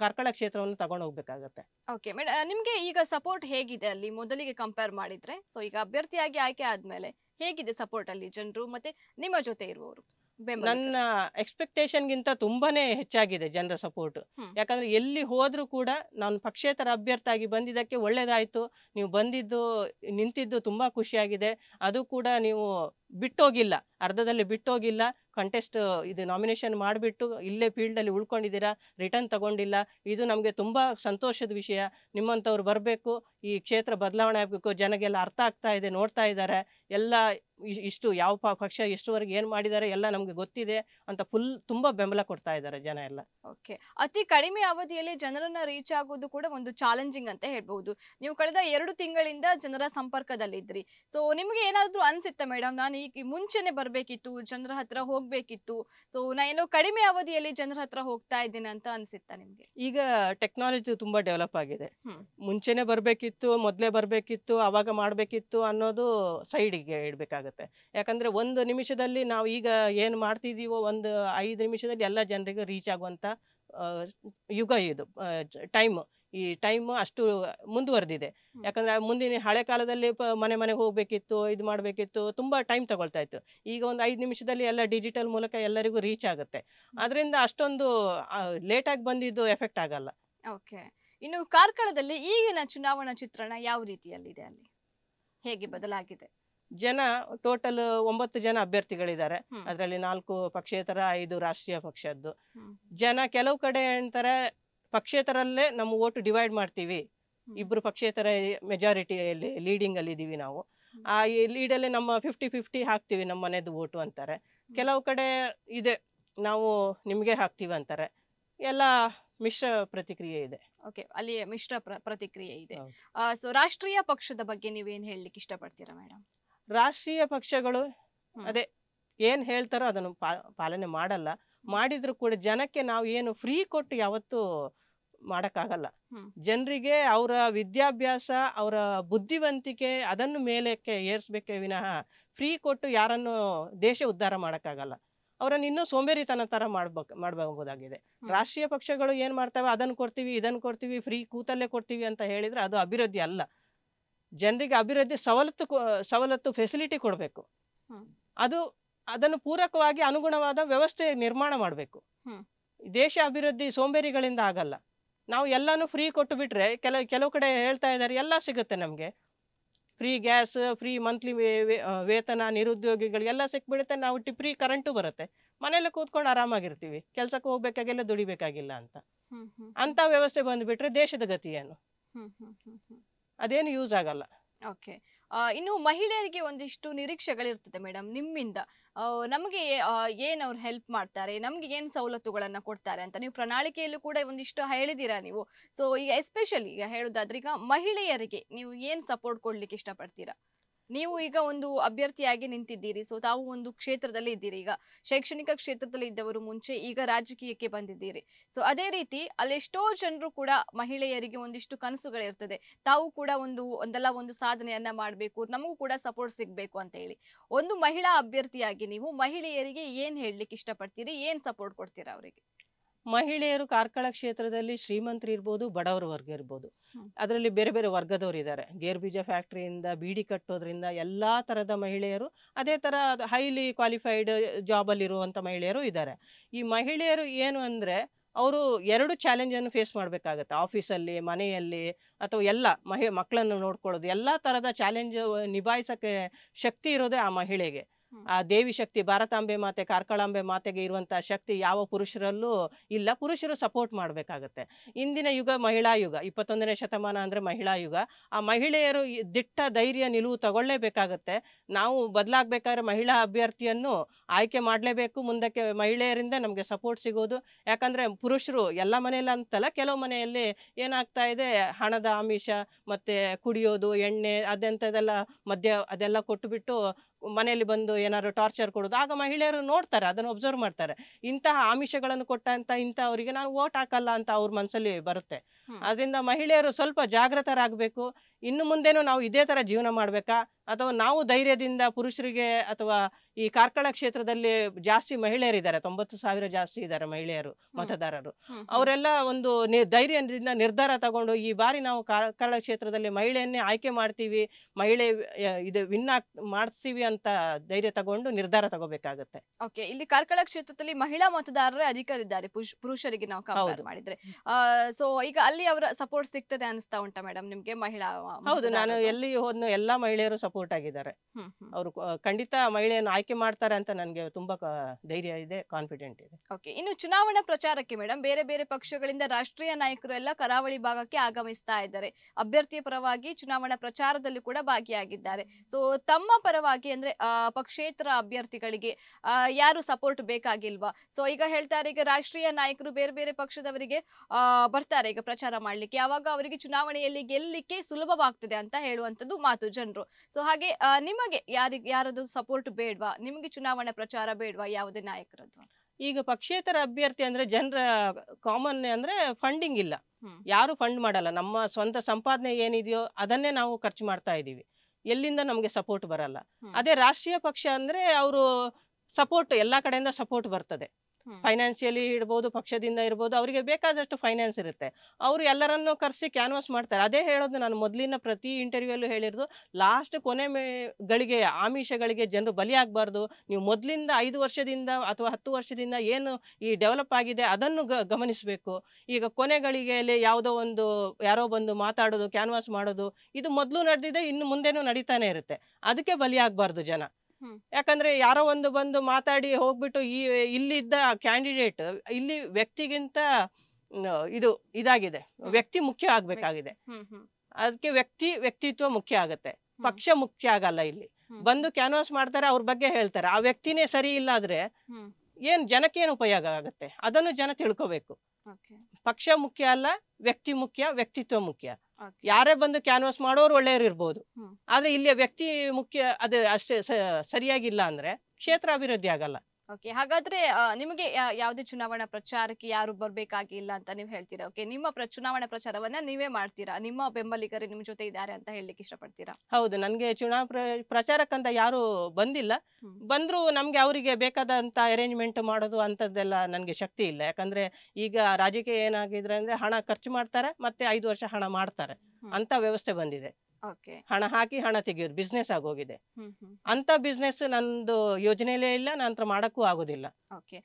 ಕಾರ್ಕಳ ಕ್ಷೇತ್ರವನ್ನು ತಗೊಂಡು ಹೋಗ್ಬೇಕಾಗತ್ತೆ ಓಕೆ ಮೇಡಮ್ ನಿಮಗೆ ಈಗ ಸಪೋರ್ಟ್ ಹೇಗಿದೆ ಅಲ್ಲಿ ಮೊದಲಿಗೆ ಕಂಪೇರ್ ಮಾಡಿದ್ರೆ ಸೊ ಈಗ ಅಭ್ಯರ್ಥಿಯಾಗಿ ಆಯ್ಕೆ ಆದ್ಮೇಲೆ ಹೇಗಿದೆ ಸಪೋರ್ಟ್ ಅಲ್ಲಿ ಜನರು ಮತ್ತೆ ನಿಮ್ಮ ಜೊತೆ ಇರುವವರು ನನ್ನ ಗಿಂತ ತುಂಬಾನೇ ಹೆಚ್ಚಾಗಿದೆ ಜನರ ಸಪೋರ್ಟ್ ಯಾಕಂದ್ರೆ ಎಲ್ಲಿ ಹೋದ್ರೂ ಕೂಡ ನಾನು ಪಕ್ಷೇತರ ಅಭ್ಯರ್ಥಿಯಾಗಿ ಬಂದಿದ್ದಕ್ಕೆ ಒಳ್ಳೇದಾಯ್ತು ನೀವು ಬಂದಿದ್ದು ನಿಂತಿದ್ದು ತುಂಬಾ ಖುಷಿಯಾಗಿದೆ ಅದು ಕೂಡ ನೀವು ಬಿಟ್ಟೋಗಿಲ್ಲ ಅರ್ಧದಲ್ಲಿ ಬಿಟ್ಟೋಗಿಲ್ಲ ಕಂಟೆಸ್ಟ್ ಇದು ನಾಮಿನೇಷನ್ ಮಾಡಿಬಿಟ್ಟು ಇಲ್ಲೇ ಫೀಲ್ಡಲ್ಲಿ ಉಳ್ಕೊಂಡಿದ್ದೀರಾ ರಿಟರ್ನ್ ತಗೊಂಡಿಲ್ಲ ಇದು ನಮಗೆ ತುಂಬ ಸಂತೋಷದ ವಿಷಯ ನಿಮ್ಮಂಥವ್ರು ಬರಬೇಕು ಈ ಕ್ಷೇತ್ರ ಬದಲಾವಣೆ ಆಗಬೇಕು ಜನಗೆಲ್ಲ ಅರ್ಥ ಆಗ್ತಾ ಇದೆ ನೋಡ್ತಾ ಇದ್ದಾರೆ ಎಲ್ಲ ಇಷ್ಟು ಯಾವ ಪಕ್ಷ ಎಷ್ಟುವರೆಗೆ ಏನು ಮಾಡಿದ್ದಾರೆ ಎಲ್ಲ ನಮಗೆ ಗೊತ್ತಿದೆ ಅಂತ ಫುಲ್ ತುಂಬ ಬೆಂಬಲ ಕೊಡ್ತಾ ಇದ್ದಾರೆ ಜನ ಎಲ್ಲ ಓಕೆ ಅತಿ ಕಡಿಮೆ ಅವಧಿಯಲ್ಲಿ ಜನರನ್ನ ರೀಚ್ ಆಗೋದು ಕೂಡ ಒಂದು ಚಾಲೆಂಜಿಂಗ್ ಅಂತ ಹೇಳ್ಬಹುದು ನೀವು ಕಳೆದ ಎರಡು ತಿಂಗಳಿಂದ ಜನರ ಸಂಪರ್ಕದಲ್ಲಿದ್ರಿ ಸೊ ನಿಮಗೆ ಏನಾದರೂ ಅನಿಸುತ್ತೆ ಮೇಡಮ್ ನಾನು ಈಗ ಮುಂಚೆನೆ ಬರಬೇಕಿತ್ತು ಜನರ ಹತ್ರ ಹೋಗ್ಬೇಕಿತ್ತು ಸೊ ನಾನೇನೋ ಕಡಿಮೆ ಅವಧಿಯಲ್ಲಿ ಜನರ ಹತ್ರ ಹೋಗ್ತಾ ಇದ್ದೇನೆ ಅಂತ ಅನ್ಸುತ್ತಾ ನಿಮ್ಗೆ ಈಗ ಟೆಕ್ನಾಲಜಿ ತುಂಬಾ ಡೆವಲಪ್ ಆಗಿದೆ ಮುಂಚೆನೆ ಬರಬೇಕಿತ್ತು ಮೊದಲೇ ಬರಬೇಕಿತ್ತು ಅವಾಗ ಮಾಡಬೇಕಿತ್ತು ಅನ್ನೋದು ಸೈಡಿಗೆ ಇಡಬೇಕಾಗತ್ತೆ ಯಾಕಂದ್ರೆ ಒಂದು ನಿಮಿಷದಲ್ಲಿ ನಾವು ಈಗ ಏನು ಮಾಡ್ತಿದೀವೋ ಒಂದು ಐದು ನಿಮಿಷದಲ್ಲಿ ಎಲ್ಲ ಜನರಿಗೆ ರೀಚ್ ಆಗುವಂತ ಯುಗ ಇದು ಟೈಮ್ ಈ ಟೈಮ್ ಅಷ್ಟು ಮುಂದುವರೆದಿದೆ ಯಾಕಂದ್ರೆ ಮುಂದಿನ ಹಳೆ ಕಾಲದಲ್ಲಿ ಮನೆ ಮನೆಗೆ ಹೋಗ್ಬೇಕಿತ್ತು ಇದು ಮಾಡಬೇಕಿತ್ತು ತುಂಬಾ ಟೈಮ್ ತಗೊಳ್ತಾ ಇತ್ತು ಈಗ ಒಂದು ಐದು ನಿಮಿಷದಲ್ಲಿ ಎಲ್ಲ ಡಿಜಿಟಲ್ ಮೂಲಕ ಎಲ್ಲರಿಗೂ ರೀಚ್ ಆಗುತ್ತೆ ಅದರಿಂದ ಅಷ್ಟೊಂದು ಲೇಟ್ ಆಗಿ ಬಂದಿದ್ದು ಎಫೆಕ್ಟ್ ಆಗಲ್ಲ ಓಕೆ ಇನ್ನು ಕಾರ್ಕಳದಲ್ಲಿ ಈಗಿನ ಚುನಾವಣಾ ಚಿತ್ರಣ ಯಾವ ರೀತಿಯಲ್ಲಿದೆ ಅಲ್ಲಿ ಹೇಗೆ ಬದಲಾಗಿದೆ ಜನ ಟೋಟಲ್ ಒಂಬತ್ತು ಜನ ಅಭ್ಯರ್ಥಿಗಳಿದ್ದಾರೆ ಅದರಲ್ಲಿ ನಾಲ್ಕು ಪಕ್ಷೇತರ ಐದು ರಾಷ್ಟ್ರೀಯ ಪಕ್ಷದ್ದು ಜನ ಕೆಲವು ಕಡೆ ಅಂತಾರೆ ಪಕ್ಷೇತರಲ್ಲೇ ನಮ್ಮ ಓಟು ಡಿವೈಡ್ ಮಾಡ್ತೀವಿ ಇಬ್ರು ಪಕ್ಷೇತರ ಮೆಜಾರಿಟಿಯಲ್ಲಿ ಲೀಡಿಂಗ್ ಅಲ್ಲಿ ಇದೀವಿ ನಾವು ಆ ಲೀಡಲ್ಲಿ ನಮ್ಮ ಫಿಫ್ಟಿ ಫಿಫ್ಟಿ ಹಾಕ್ತೀವಿ ನಮ್ಮ ಮನೆದು ಓಟು ಅಂತಾರೆ ಕೆಲವು ಕಡೆ ಇದೆ ನಾವು ನಿಮಗೆ ಹಾಕ್ತೀವಿ ಅಂತಾರೆ ಎಲ್ಲ ಮಿಶ್ರ ಪ್ರತಿಕ್ರಿಯೆ ಇದೆ ಓಕೆ ಅಲ್ಲಿ ಮಿಶ್ರ ಪ್ರತಿಕ್ರಿಯೆ ಇದೆ ಸೊ ರಾಷ್ಟ್ರೀಯ ಪಕ್ಷದ ಬಗ್ಗೆ ನೀವೇನು ಹೇಳಲಿಕ್ಕೆ ಇಷ್ಟಪಡ್ತೀರಾ ಮೇಡಮ್ ರಾಷ್ಟ್ರೀಯ ಪಕ್ಷಗಳು ಅದೇ ಏನು ಹೇಳ್ತಾರೋ ಅದನ್ನು ಪಾಲನೆ ಮಾಡಲ್ಲ ಮಾಡಿದ್ರು ಕೂಡ ಜನಕ್ಕೆ ನಾವು ಏನು ಫ್ರೀ ಕೊಟ್ಟು ಯಾವತ್ತೂ ಮಾಡೋಕ್ಕಾಗಲ್ಲ ಜನರಿಗೆ ಅವರ ವಿದ್ಯಾಭ್ಯಾಸ ಅವರ ಬುದ್ಧಿವಂತಿಕೆ ಅದನ್ನು ಮೇಲಕ್ಕೆ ಏರಿಸ್ಬೇಕೆ ವಿನಃ ಫ್ರೀ ಕೊಟ್ಟು ಯಾರನ್ನು ದೇಶ ಉದ್ಧಾರ ಮಾಡೋಕ್ಕಾಗಲ್ಲ ಅವರನ್ನು ಇನ್ನೂ ಸೋಂಬೇರಿತನ ಥರ ಮಾಡ್ಬೇಕು ಮಾಡಬಹುದಾಗಿದೆ ರಾಷ್ಟ್ರೀಯ ಪಕ್ಷಗಳು ಏನು ಮಾಡ್ತವೆ ಅದನ್ನು ಕೊಡ್ತೀವಿ ಇದನ್ನು ಕೊಡ್ತೀವಿ ಫ್ರೀ ಕೂತಲ್ಲೇ ಕೊಡ್ತೀವಿ ಅಂತ ಹೇಳಿದರೆ ಅದು ಅಭಿವೃದ್ಧಿ ಅಲ್ಲ ಜನರಿಗೆ ಅಭಿವೃದ್ಧಿ ಸವಲತ್ತು ಸವಲತ್ತು ಫೆಸಿಲಿಟಿ ಕೊಡಬೇಕು ಅದು ಅದನ್ನು ಪೂರಕವಾಗಿ ಅನುಗುಣವಾದ ವ್ಯವಸ್ಥೆ ನಿರ್ಮಾಣ ಮಾಡಬೇಕು ದೇಶ ಅಭಿವೃದ್ಧಿ ಸೋಂಬೇರಿಗಳಿಂದ ಆಗಲ್ಲ ನಾವು ಎಲ್ಲಾನು ಫ್ರೀ ಕೊಟ್ಟು ಬಿಟ್ರೆ ಕೆಲವು ಕೆಲವು ಕಡೆ ಹೇಳ್ತಾ ಇದ್ದಾರೆ ಎಲ್ಲ ಸಿಗುತ್ತೆ ನಮಗೆ ಫ್ರೀ ಗ್ಯಾಸ್ ಫ್ರೀ ಮಂತ್ಲಿ ವೇತನ ಎಲ್ಲ ಸಿಕ್ಬಿಡುತ್ತೆ ನಾವು ಇಟ್ಟು ಫ್ರೀ ಕರೆಂಟು ಬರುತ್ತೆ ಮನೇಲೆ ಕೂತ್ಕೊಂಡು ಆರಾಮಾಗಿರ್ತೀವಿ ಕೆಲಸಕ್ಕೆ ಹೋಗ್ಬೇಕಾಗೆಲ್ಲ ದುಡಿಬೇಕಾಗಿಲ್ಲ ಅಂತ ಅಂತ ವ್ಯವಸ್ಥೆ ಬಂದ್ಬಿಟ್ರೆ ದೇಶದ ಗತಿ ಏನು ಅದೇನು ಯೂಸ್ ಆಗಲ್ಲ ಓಕೆ ಇನ್ನು ಮಹಿಳೆಯರಿಗೆ ಒಂದಿಷ್ಟು ನಿರೀಕ್ಷೆಗಳಿರ್ತದೆ ಮೇಡಮ್ ನಿಮ್ಮಿಂದ ನಮಗೆ ಏನು ಅವ್ರು ಹೆಲ್ಪ್ ಮಾಡ್ತಾರೆ ನಮ್ಗೆ ಏನು ಸವಲತ್ತುಗಳನ್ನ ಕೊಡ್ತಾರೆ ಅಂತ ನೀವು ಪ್ರಣಾಳಿಕೆಯಲ್ಲೂ ಕೂಡ ಒಂದಿಷ್ಟು ಹೇಳಿದೀರಾ ನೀವು ಸೊ ಈಗ ಎಸ್ಪೆಷಲಿ ಈಗ ಹೇಳೋದಾದ್ರೆ ಈಗ ಮಹಿಳೆಯರಿಗೆ ನೀವು ಏನು ಸಪೋರ್ಟ್ ಕೊಡ್ಲಿಕ್ಕೆ ಇಷ್ಟಪಡ್ತೀರಾ ನೀವು ಈಗ ಒಂದು ಅಭ್ಯರ್ಥಿಯಾಗಿ ನಿಂತಿದ್ದೀರಿ ಸೊ ತಾವು ಒಂದು ಕ್ಷೇತ್ರದಲ್ಲಿ ಇದ್ದೀರಿ ಈಗ ಶೈಕ್ಷಣಿಕ ಕ್ಷೇತ್ರದಲ್ಲಿ ಇದ್ದವರು ಮುಂಚೆ ಈಗ ರಾಜಕೀಯಕ್ಕೆ ಬಂದಿದ್ದೀರಿ ಸೊ ಅದೇ ರೀತಿ ಎಷ್ಟೋ ಜನರು ಕೂಡ ಮಹಿಳೆಯರಿಗೆ ಒಂದಿಷ್ಟು ಕನಸುಗಳಿರ್ತದೆ ತಾವು ಕೂಡ ಒಂದು ಒಂದಲ್ಲ ಒಂದು ಸಾಧನೆಯನ್ನ ಮಾಡಬೇಕು ನಮಗೂ ಕೂಡ ಸಪೋರ್ಟ್ ಸಿಗಬೇಕು ಅಂತ ಹೇಳಿ ಒಂದು ಮಹಿಳಾ ಅಭ್ಯರ್ಥಿಯಾಗಿ ನೀವು ಮಹಿಳೆಯರಿಗೆ ಏನ್ ಹೇಳಲಿಕ್ಕೆ ಇಷ್ಟಪಡ್ತೀರಿ ಏನ್ ಸಪೋರ್ಟ್ ಕೊಡ್ತೀರಾ ಅವರಿಗೆ ಮಹಿಳೆಯರು ಕಾರ್ಕಳ ಕ್ಷೇತ್ರದಲ್ಲಿ ಶ್ರೀಮಂತರು ಇರ್ಬೋದು ಬಡವರ ವರ್ಗ ಇರ್ಬೋದು ಅದರಲ್ಲಿ ಬೇರೆ ಬೇರೆ ವರ್ಗದವರು ಇದ್ದಾರೆ ಗೇರ್ಬೀಜ ಫ್ಯಾಕ್ಟ್ರಿಯಿಂದ ಬೀಡಿ ಕಟ್ಟೋದ್ರಿಂದ ಎಲ್ಲ ಥರದ ಮಹಿಳೆಯರು ಅದೇ ಥರ ಹೈಲಿ ಕ್ವಾಲಿಫೈಡ್ ಜಾಬಲ್ಲಿರುವಂಥ ಮಹಿಳೆಯರು ಇದ್ದಾರೆ ಈ ಮಹಿಳೆಯರು ಏನು ಅಂದರೆ ಅವರು ಎರಡು ಚಾಲೆಂಜನ್ನು ಫೇಸ್ ಮಾಡಬೇಕಾಗತ್ತೆ ಆಫೀಸಲ್ಲಿ ಮನೆಯಲ್ಲಿ ಅಥವಾ ಎಲ್ಲ ಮಹಿ ಮಕ್ಕಳನ್ನು ನೋಡ್ಕೊಳ್ಳೋದು ಎಲ್ಲ ಥರದ ಚಾಲೆಂಜ್ ನಿಭಾಯಿಸೋಕ್ಕೆ ಶಕ್ತಿ ಇರೋದೇ ಆ ಮಹಿಳೆಗೆ ಆ ದೇವಿ ಶಕ್ತಿ ಭಾರತಾಂಬೆ ಮಾತೆ ಕಾರ್ಕಳಾಂಬೆ ಮಾತೆಗೆ ಇರುವಂತಹ ಶಕ್ತಿ ಯಾವ ಪುರುಷರಲ್ಲೂ ಇಲ್ಲ ಪುರುಷರು ಸಪೋರ್ಟ್ ಮಾಡಬೇಕಾಗತ್ತೆ ಇಂದಿನ ಯುಗ ಮಹಿಳಾ ಯುಗ ಇಪ್ಪತ್ತೊಂದನೇ ಶತಮಾನ ಅಂದ್ರೆ ಮಹಿಳಾ ಯುಗ ಆ ಮಹಿಳೆಯರು ದಿಟ್ಟ ಧೈರ್ಯ ನಿಲುವು ತಗೊಳ್ಳೇಬೇಕಾಗತ್ತೆ ನಾವು ಬದಲಾಗಬೇಕಾದ್ರೆ ಮಹಿಳಾ ಅಭ್ಯರ್ಥಿಯನ್ನು ಆಯ್ಕೆ ಮಾಡಲೇಬೇಕು ಮುಂದಕ್ಕೆ ಮಹಿಳೆಯರಿಂದ ನಮಗೆ ಸಪೋರ್ಟ್ ಸಿಗೋದು ಯಾಕಂದ್ರೆ ಪುರುಷರು ಎಲ್ಲ ಮನೆಯಲ್ಲಿ ಅಂತಲ್ಲ ಕೆಲವು ಮನೆಯಲ್ಲಿ ಏನಾಗ್ತಾ ಇದೆ ಹಣದ ಆಮಿಷ ಮತ್ತೆ ಕುಡಿಯೋದು ಎಣ್ಣೆ ಅದೆಂಥದೆಲ್ಲ ಮದ್ಯ ಅದೆಲ್ಲ ಕೊಟ್ಟುಬಿಟ್ಟು ಮನೆಯಲ್ಲಿ ಬಂದು ಏನಾದ್ರು ಟಾರ್ಚರ್ ಕೊಡೋದು ಆಗ ಮಹಿಳೆಯರು ನೋಡ್ತಾರೆ ಅದನ್ನು ಒಬ್ಸರ್ವ್ ಮಾಡ್ತಾರೆ ಇಂತಹ ಆಮಿಷಗಳನ್ನು ಕೊಟ್ಟಂತ ಅವರಿಗೆ ನಾವು ಓಟ್ ಹಾಕಲ್ಲ ಅಂತ ಅವ್ರ ಮನಸ್ಸಲ್ಲಿ ಬರುತ್ತೆ ಅದರಿಂದ ಮಹಿಳೆಯರು ಸ್ವಲ್ಪ ಜಾಗೃತರಾಗಬೇಕು ಇನ್ನು ಮುಂದೇನು ನಾವು ಇದೇ ತರ ಜೀವನ ಮಾಡಬೇಕಾ ಅಥವಾ ನಾವು ಧೈರ್ಯದಿಂದ ಪುರುಷರಿಗೆ ಅಥವಾ ಈ ಕಾರ್ಕಳ ಕ್ಷೇತ್ರದಲ್ಲಿ ಜಾಸ್ತಿ ಮಹಿಳೆಯರಿದ್ದಾರೆ ತೊಂಬತ್ತು ಸಾವಿರ ಜಾಸ್ತಿ ಇದ್ದಾರೆ ಮಹಿಳೆಯರು ಮತದಾರರು ಅವರೆಲ್ಲ ಒಂದು ಧೈರ್ಯದಿಂದ ನಿರ್ಧಾರ ತಗೊಂಡು ಈ ಬಾರಿ ನಾವು ಕಾರ್ಕಳ ಕ್ಷೇತ್ರದಲ್ಲಿ ಮಹಿಳೆಯನ್ನೇ ಆಯ್ಕೆ ಮಾಡ್ತೀವಿ ಮಹಿಳೆ ಇದು ವಿನ್ ಮಾಡ್ತೀವಿ ಅಂತ ಧೈರ್ಯ ತಗೊಂಡು ನಿರ್ಧಾರ ತಗೋಬೇಕಾಗುತ್ತೆ ಓಕೆ ಇಲ್ಲಿ ಕಾರ್ಕಳ ಕ್ಷೇತ್ರದಲ್ಲಿ ಮಹಿಳಾ ಮತದಾರರೇ ಅಧಿಕರಿದ್ದಾರೆ ಪುರುಷರಿಗೆ ನಾವು ಮಾಡಿದ್ರೆ ಸೊ ಈಗ ಅಲ್ಲಿ ಅವರ ಸಪೋರ್ಟ್ ಸಿಗ್ತದೆ ಅನಿಸ್ತಾ ಉಂಟಾ ಮೇಡಮ್ ನಿಮ್ಗೆ ಮಹಿಳಾ ಹೌದು ನಾನು ಎಲ್ಲಿ ಹೋದ್ನು ಎಲ್ಲಾ ಮಹಿಳೆಯರು ಸಪೋರ್ಟ್ ಆಗಿದ್ದಾರೆ ಅವರು ಖಂಡಿತ ಮಹಿಳೆಯನ್ನು ಆಯ್ಕೆ ಮಾಡ್ತಾರೆ ಅಂತ ನನಗೆ ತುಂಬಾ ಧೈರ್ಯ ಇದೆ ಕಾನ್ಫಿಡೆಂಟ್ ಇದೆ ಓಕೆ ಇನ್ನು ಚುನಾವಣಾ ಪ್ರಚಾರಕ್ಕೆ ಮೇಡಮ್ ಬೇರೆ ಬೇರೆ ಪಕ್ಷಗಳಿಂದ ರಾಷ್ಟ್ರೀಯ ನಾಯಕರು ಎಲ್ಲ ಕರಾವಳಿ ಭಾಗಕ್ಕೆ ಆಗಮಿಸ್ತಾ ಇದ್ದಾರೆ ಅಭ್ಯರ್ಥಿಯ ಪರವಾಗಿ ಚುನಾವಣಾ ಪ್ರಚಾರದಲ್ಲಿ ಕೂಡ ಭಾಗಿಯಾಗಿದ್ದಾರೆ ಸೊ ತಮ್ಮ ಪರವಾಗಿ ಅಂದ್ರೆ ಪಕ್ಷೇತರ ಅಭ್ಯರ್ಥಿಗಳಿಗೆ ಯಾರು ಸಪೋರ್ಟ್ ಬೇಕಾಗಿಲ್ವಾ ಸೊ ಈಗ ಹೇಳ್ತಾರೆ ಈಗ ರಾಷ್ಟ್ರೀಯ ನಾಯಕರು ಬೇರೆ ಬೇರೆ ಪಕ್ಷದವರಿಗೆ ಬರ್ತಾರೆ ಈಗ ಪ್ರಚಾರ ಮಾಡ್ಲಿಕ್ಕೆ ಯಾವಾಗ ಅವರಿಗೆ ಚುನಾವಣೆಯಲ್ಲಿ ಗೆಲ್ಲಿಕ್ಕೆ ಸುಲಭ ಆಗ್ತದೆ ಅಂತ ಹೇಳುವಂತದ್ದು ಮಾತು ಜನರು ಸೊ ಹಾಗೆ ನಿಮಗೆ ಯಾರಿಗೆ ಯಾರದು ಸಪೋರ್ಟ್ ಬೇಡ್ವಾ ನಿಮಗೆ ಚುನಾವಣಾ ಪ್ರಚಾರ ಬೇಡ್ವಾ ಯಾವುದೇ ನಾಯಕರದ್ದು ಈಗ ಪಕ್ಷೇತರ ಅಭ್ಯರ್ಥಿ ಅಂದ್ರೆ ಜನರ ಕಾಮನ್ ಅಂದ್ರೆ ಫಂಡಿಂಗ್ ಇಲ್ಲ ಯಾರು ಫಂಡ್ ಮಾಡಲ್ಲ ನಮ್ಮ ಸ್ವಂತ ಸಂಪಾದನೆ ಏನಿದೆಯೋ ಅದನ್ನೇ ನಾವು ಖರ್ಚು ಮಾಡ್ತಾ ಇದ್ದೀವಿ ಎಲ್ಲಿಂದ ನಮಗೆ ಸಪೋರ್ಟ್ ಬರಲ್ಲ ಅದೇ ರಾಷ್ಟ್ರೀಯ ಪಕ್ಷ ಅಂದ್ರೆ ಅವರು ಸಪೋರ್ಟ್ ಎಲ್ಲಾ ಕಡೆಯಿಂದ ಸಪೋರ್ಟ್ ಬರ್ತದೆ ಫೈನಾನ್ಸಿಯಲಿ ಇಡ್ಬೋದು ಪಕ್ಷದಿಂದ ಇರ್ಬೋದು ಅವರಿಗೆ ಬೇಕಾದಷ್ಟು ಫೈನಾನ್ಸ್ ಇರುತ್ತೆ ಅವರು ಎಲ್ಲರನ್ನೂ ಕರೆಸಿ ಕ್ಯಾನ್ವಾಸ್ ಮಾಡ್ತಾರೆ ಅದೇ ಹೇಳೋದು ನಾನು ಮೊದಲಿನ ಪ್ರತಿ ಇಂಟರ್ವ್ಯೂಲ್ಲೂ ಹೇಳಿರೋದು ಲಾಸ್ಟ್ ಕೊನೆ ಗಳಿಗೆ ಆಮಿಷಗಳಿಗೆ ಜನರು ಬಲಿಯಾಗಬಾರ್ದು ನೀವು ಮೊದಲಿಂದ ಐದು ವರ್ಷದಿಂದ ಅಥವಾ ಹತ್ತು ವರ್ಷದಿಂದ ಏನು ಈ ಡೆವಲಪ್ ಆಗಿದೆ ಅದನ್ನು ಗಮನಿಸಬೇಕು ಈಗ ಕೊನೆಗಳಿಗೆಯಲ್ಲಿ ಯಾವುದೋ ಒಂದು ಯಾರೋ ಬಂದು ಮಾತಾಡೋದು ಕ್ಯಾನ್ವಾಸ್ ಮಾಡೋದು ಇದು ಮೊದಲು ನಡೆದಿದೆ ಇನ್ನು ಮುಂದೆನೂ ನಡೀತಾನೆ ಇರುತ್ತೆ ಅದಕ್ಕೆ ಬಲಿಯಾಗಬಾರ್ದು ಜನ ಯಾಕಂದ್ರೆ ಯಾರೋ ಒಂದು ಬಂದು ಮಾತಾಡಿ ಹೋಗ್ಬಿಟ್ಟು ಈ ಇಲ್ಲಿದ್ದ ಕ್ಯಾಂಡಿಡೇಟ್ ಇಲ್ಲಿ ವ್ಯಕ್ತಿಗಿಂತ ಇದು ಇದಾಗಿದೆ ವ್ಯಕ್ತಿ ಮುಖ್ಯ ಆಗ್ಬೇಕಾಗಿದೆ ಅದಕ್ಕೆ ವ್ಯಕ್ತಿ ವ್ಯಕ್ತಿತ್ವ ಮುಖ್ಯ ಆಗತ್ತೆ ಪಕ್ಷ ಮುಖ್ಯ ಆಗಲ್ಲ ಇಲ್ಲಿ ಬಂದು ಕ್ಯಾನ್ವಾಸ್ ಮಾಡ್ತಾರೆ ಅವ್ರ ಬಗ್ಗೆ ಹೇಳ್ತಾರೆ ಆ ವ್ಯಕ್ತಿನೇ ಸರಿ ಇಲ್ಲ ಏನ್ ಜನಕ್ಕೆ ಏನು ಉಪಯೋಗ ಆಗತ್ತೆ ಅದನ್ನು ಜನ ತಿಳ್ಕೋಬೇಕು ಪಕ್ಷ ಮುಖ್ಯ ಅಲ್ಲ ವ್ಯಕ್ತಿ ಮುಖ್ಯ ವ್ಯಕ್ತಿತ್ವ ಮುಖ್ಯ ಯಾರೇ ಬಂದು ಕ್ಯಾನ್ವಾಸ್ ಮಾಡೋರು ಒಳ್ಳೆಯವ್ರು ಇರ್ಬೋದು ಆದ್ರೆ ಇಲ್ಲಿ ವ್ಯಕ್ತಿ ಮುಖ್ಯ ಅದು ಅಷ್ಟೇ ಸರಿಯಾಗಿಲ್ಲ ಅಂದ್ರೆ ಕ್ಷೇತ್ರ ಅಭಿವೃದ್ಧಿ ಆಗಲ್ಲ ಓಕೆ ಹಾಗಾದ್ರೆ ನಿಮಗೆ ಯಾವುದೇ ಚುನಾವಣಾ ಪ್ರಚಾರಕ್ಕೆ ಯಾರು ಬರ್ಬೇಕಾಗಿಲ್ಲ ಅಂತ ನೀವು ಹೇಳ್ತೀರಾ ಓಕೆ ನಿಮ್ಮ ಚುನಾವಣಾ ಪ್ರಚಾರವನ್ನ ನೀವೇ ಮಾಡ್ತೀರಾ ನಿಮ್ಮ ಬೆಂಬಲಿಗರು ನಿಮ್ ಜೊತೆ ಇದ್ದಾರೆ ಅಂತ ಹೇಳಲಿಕ್ಕೆ ಇಷ್ಟಪಡ್ತೀರಾ ಹೌದು ನನಗೆ ಚುನಾವಣಾ ಪ್ರಚಾರಕ್ಕಂತ ಯಾರು ಬಂದಿಲ್ಲ ಬಂದ್ರು ನಮ್ಗೆ ಅವರಿಗೆ ಬೇಕಾದಂತ ಅರೇಂಜ್ಮೆಂಟ್ ಮಾಡೋದು ಅಂತದ್ದೆಲ್ಲ ನನಗೆ ಶಕ್ತಿ ಇಲ್ಲ ಯಾಕಂದ್ರೆ ಈಗ ರಾಜಕೀಯ ಏನಾಗಿದ್ರೆ ಅಂದ್ರೆ ಹಣ ಖರ್ಚು ಮಾಡ್ತಾರೆ ಮತ್ತೆ ಐದು ವರ್ಷ ಹಣ ಮಾಡ್ತಾರೆ ಅಂತ ವ್ಯವಸ್ಥೆ ಬಂದಿದೆ ಹಣ ಹಾಕಿ ಹಣ ತೆಗೆಯೋದು ಬಿಸ್ನೆಸ್ ಆಗೋಗಿದೆ ಅಂತ ಬಿಸ್ನೆಸ್ ನಂದು ಯೋಜನೆಯಲ್ಲೇ ಇಲ್ಲ ನಂತರ ಮಾಡಕ್ಕೂ ಆಗೋದಿಲ್ಲ ಓಕೆ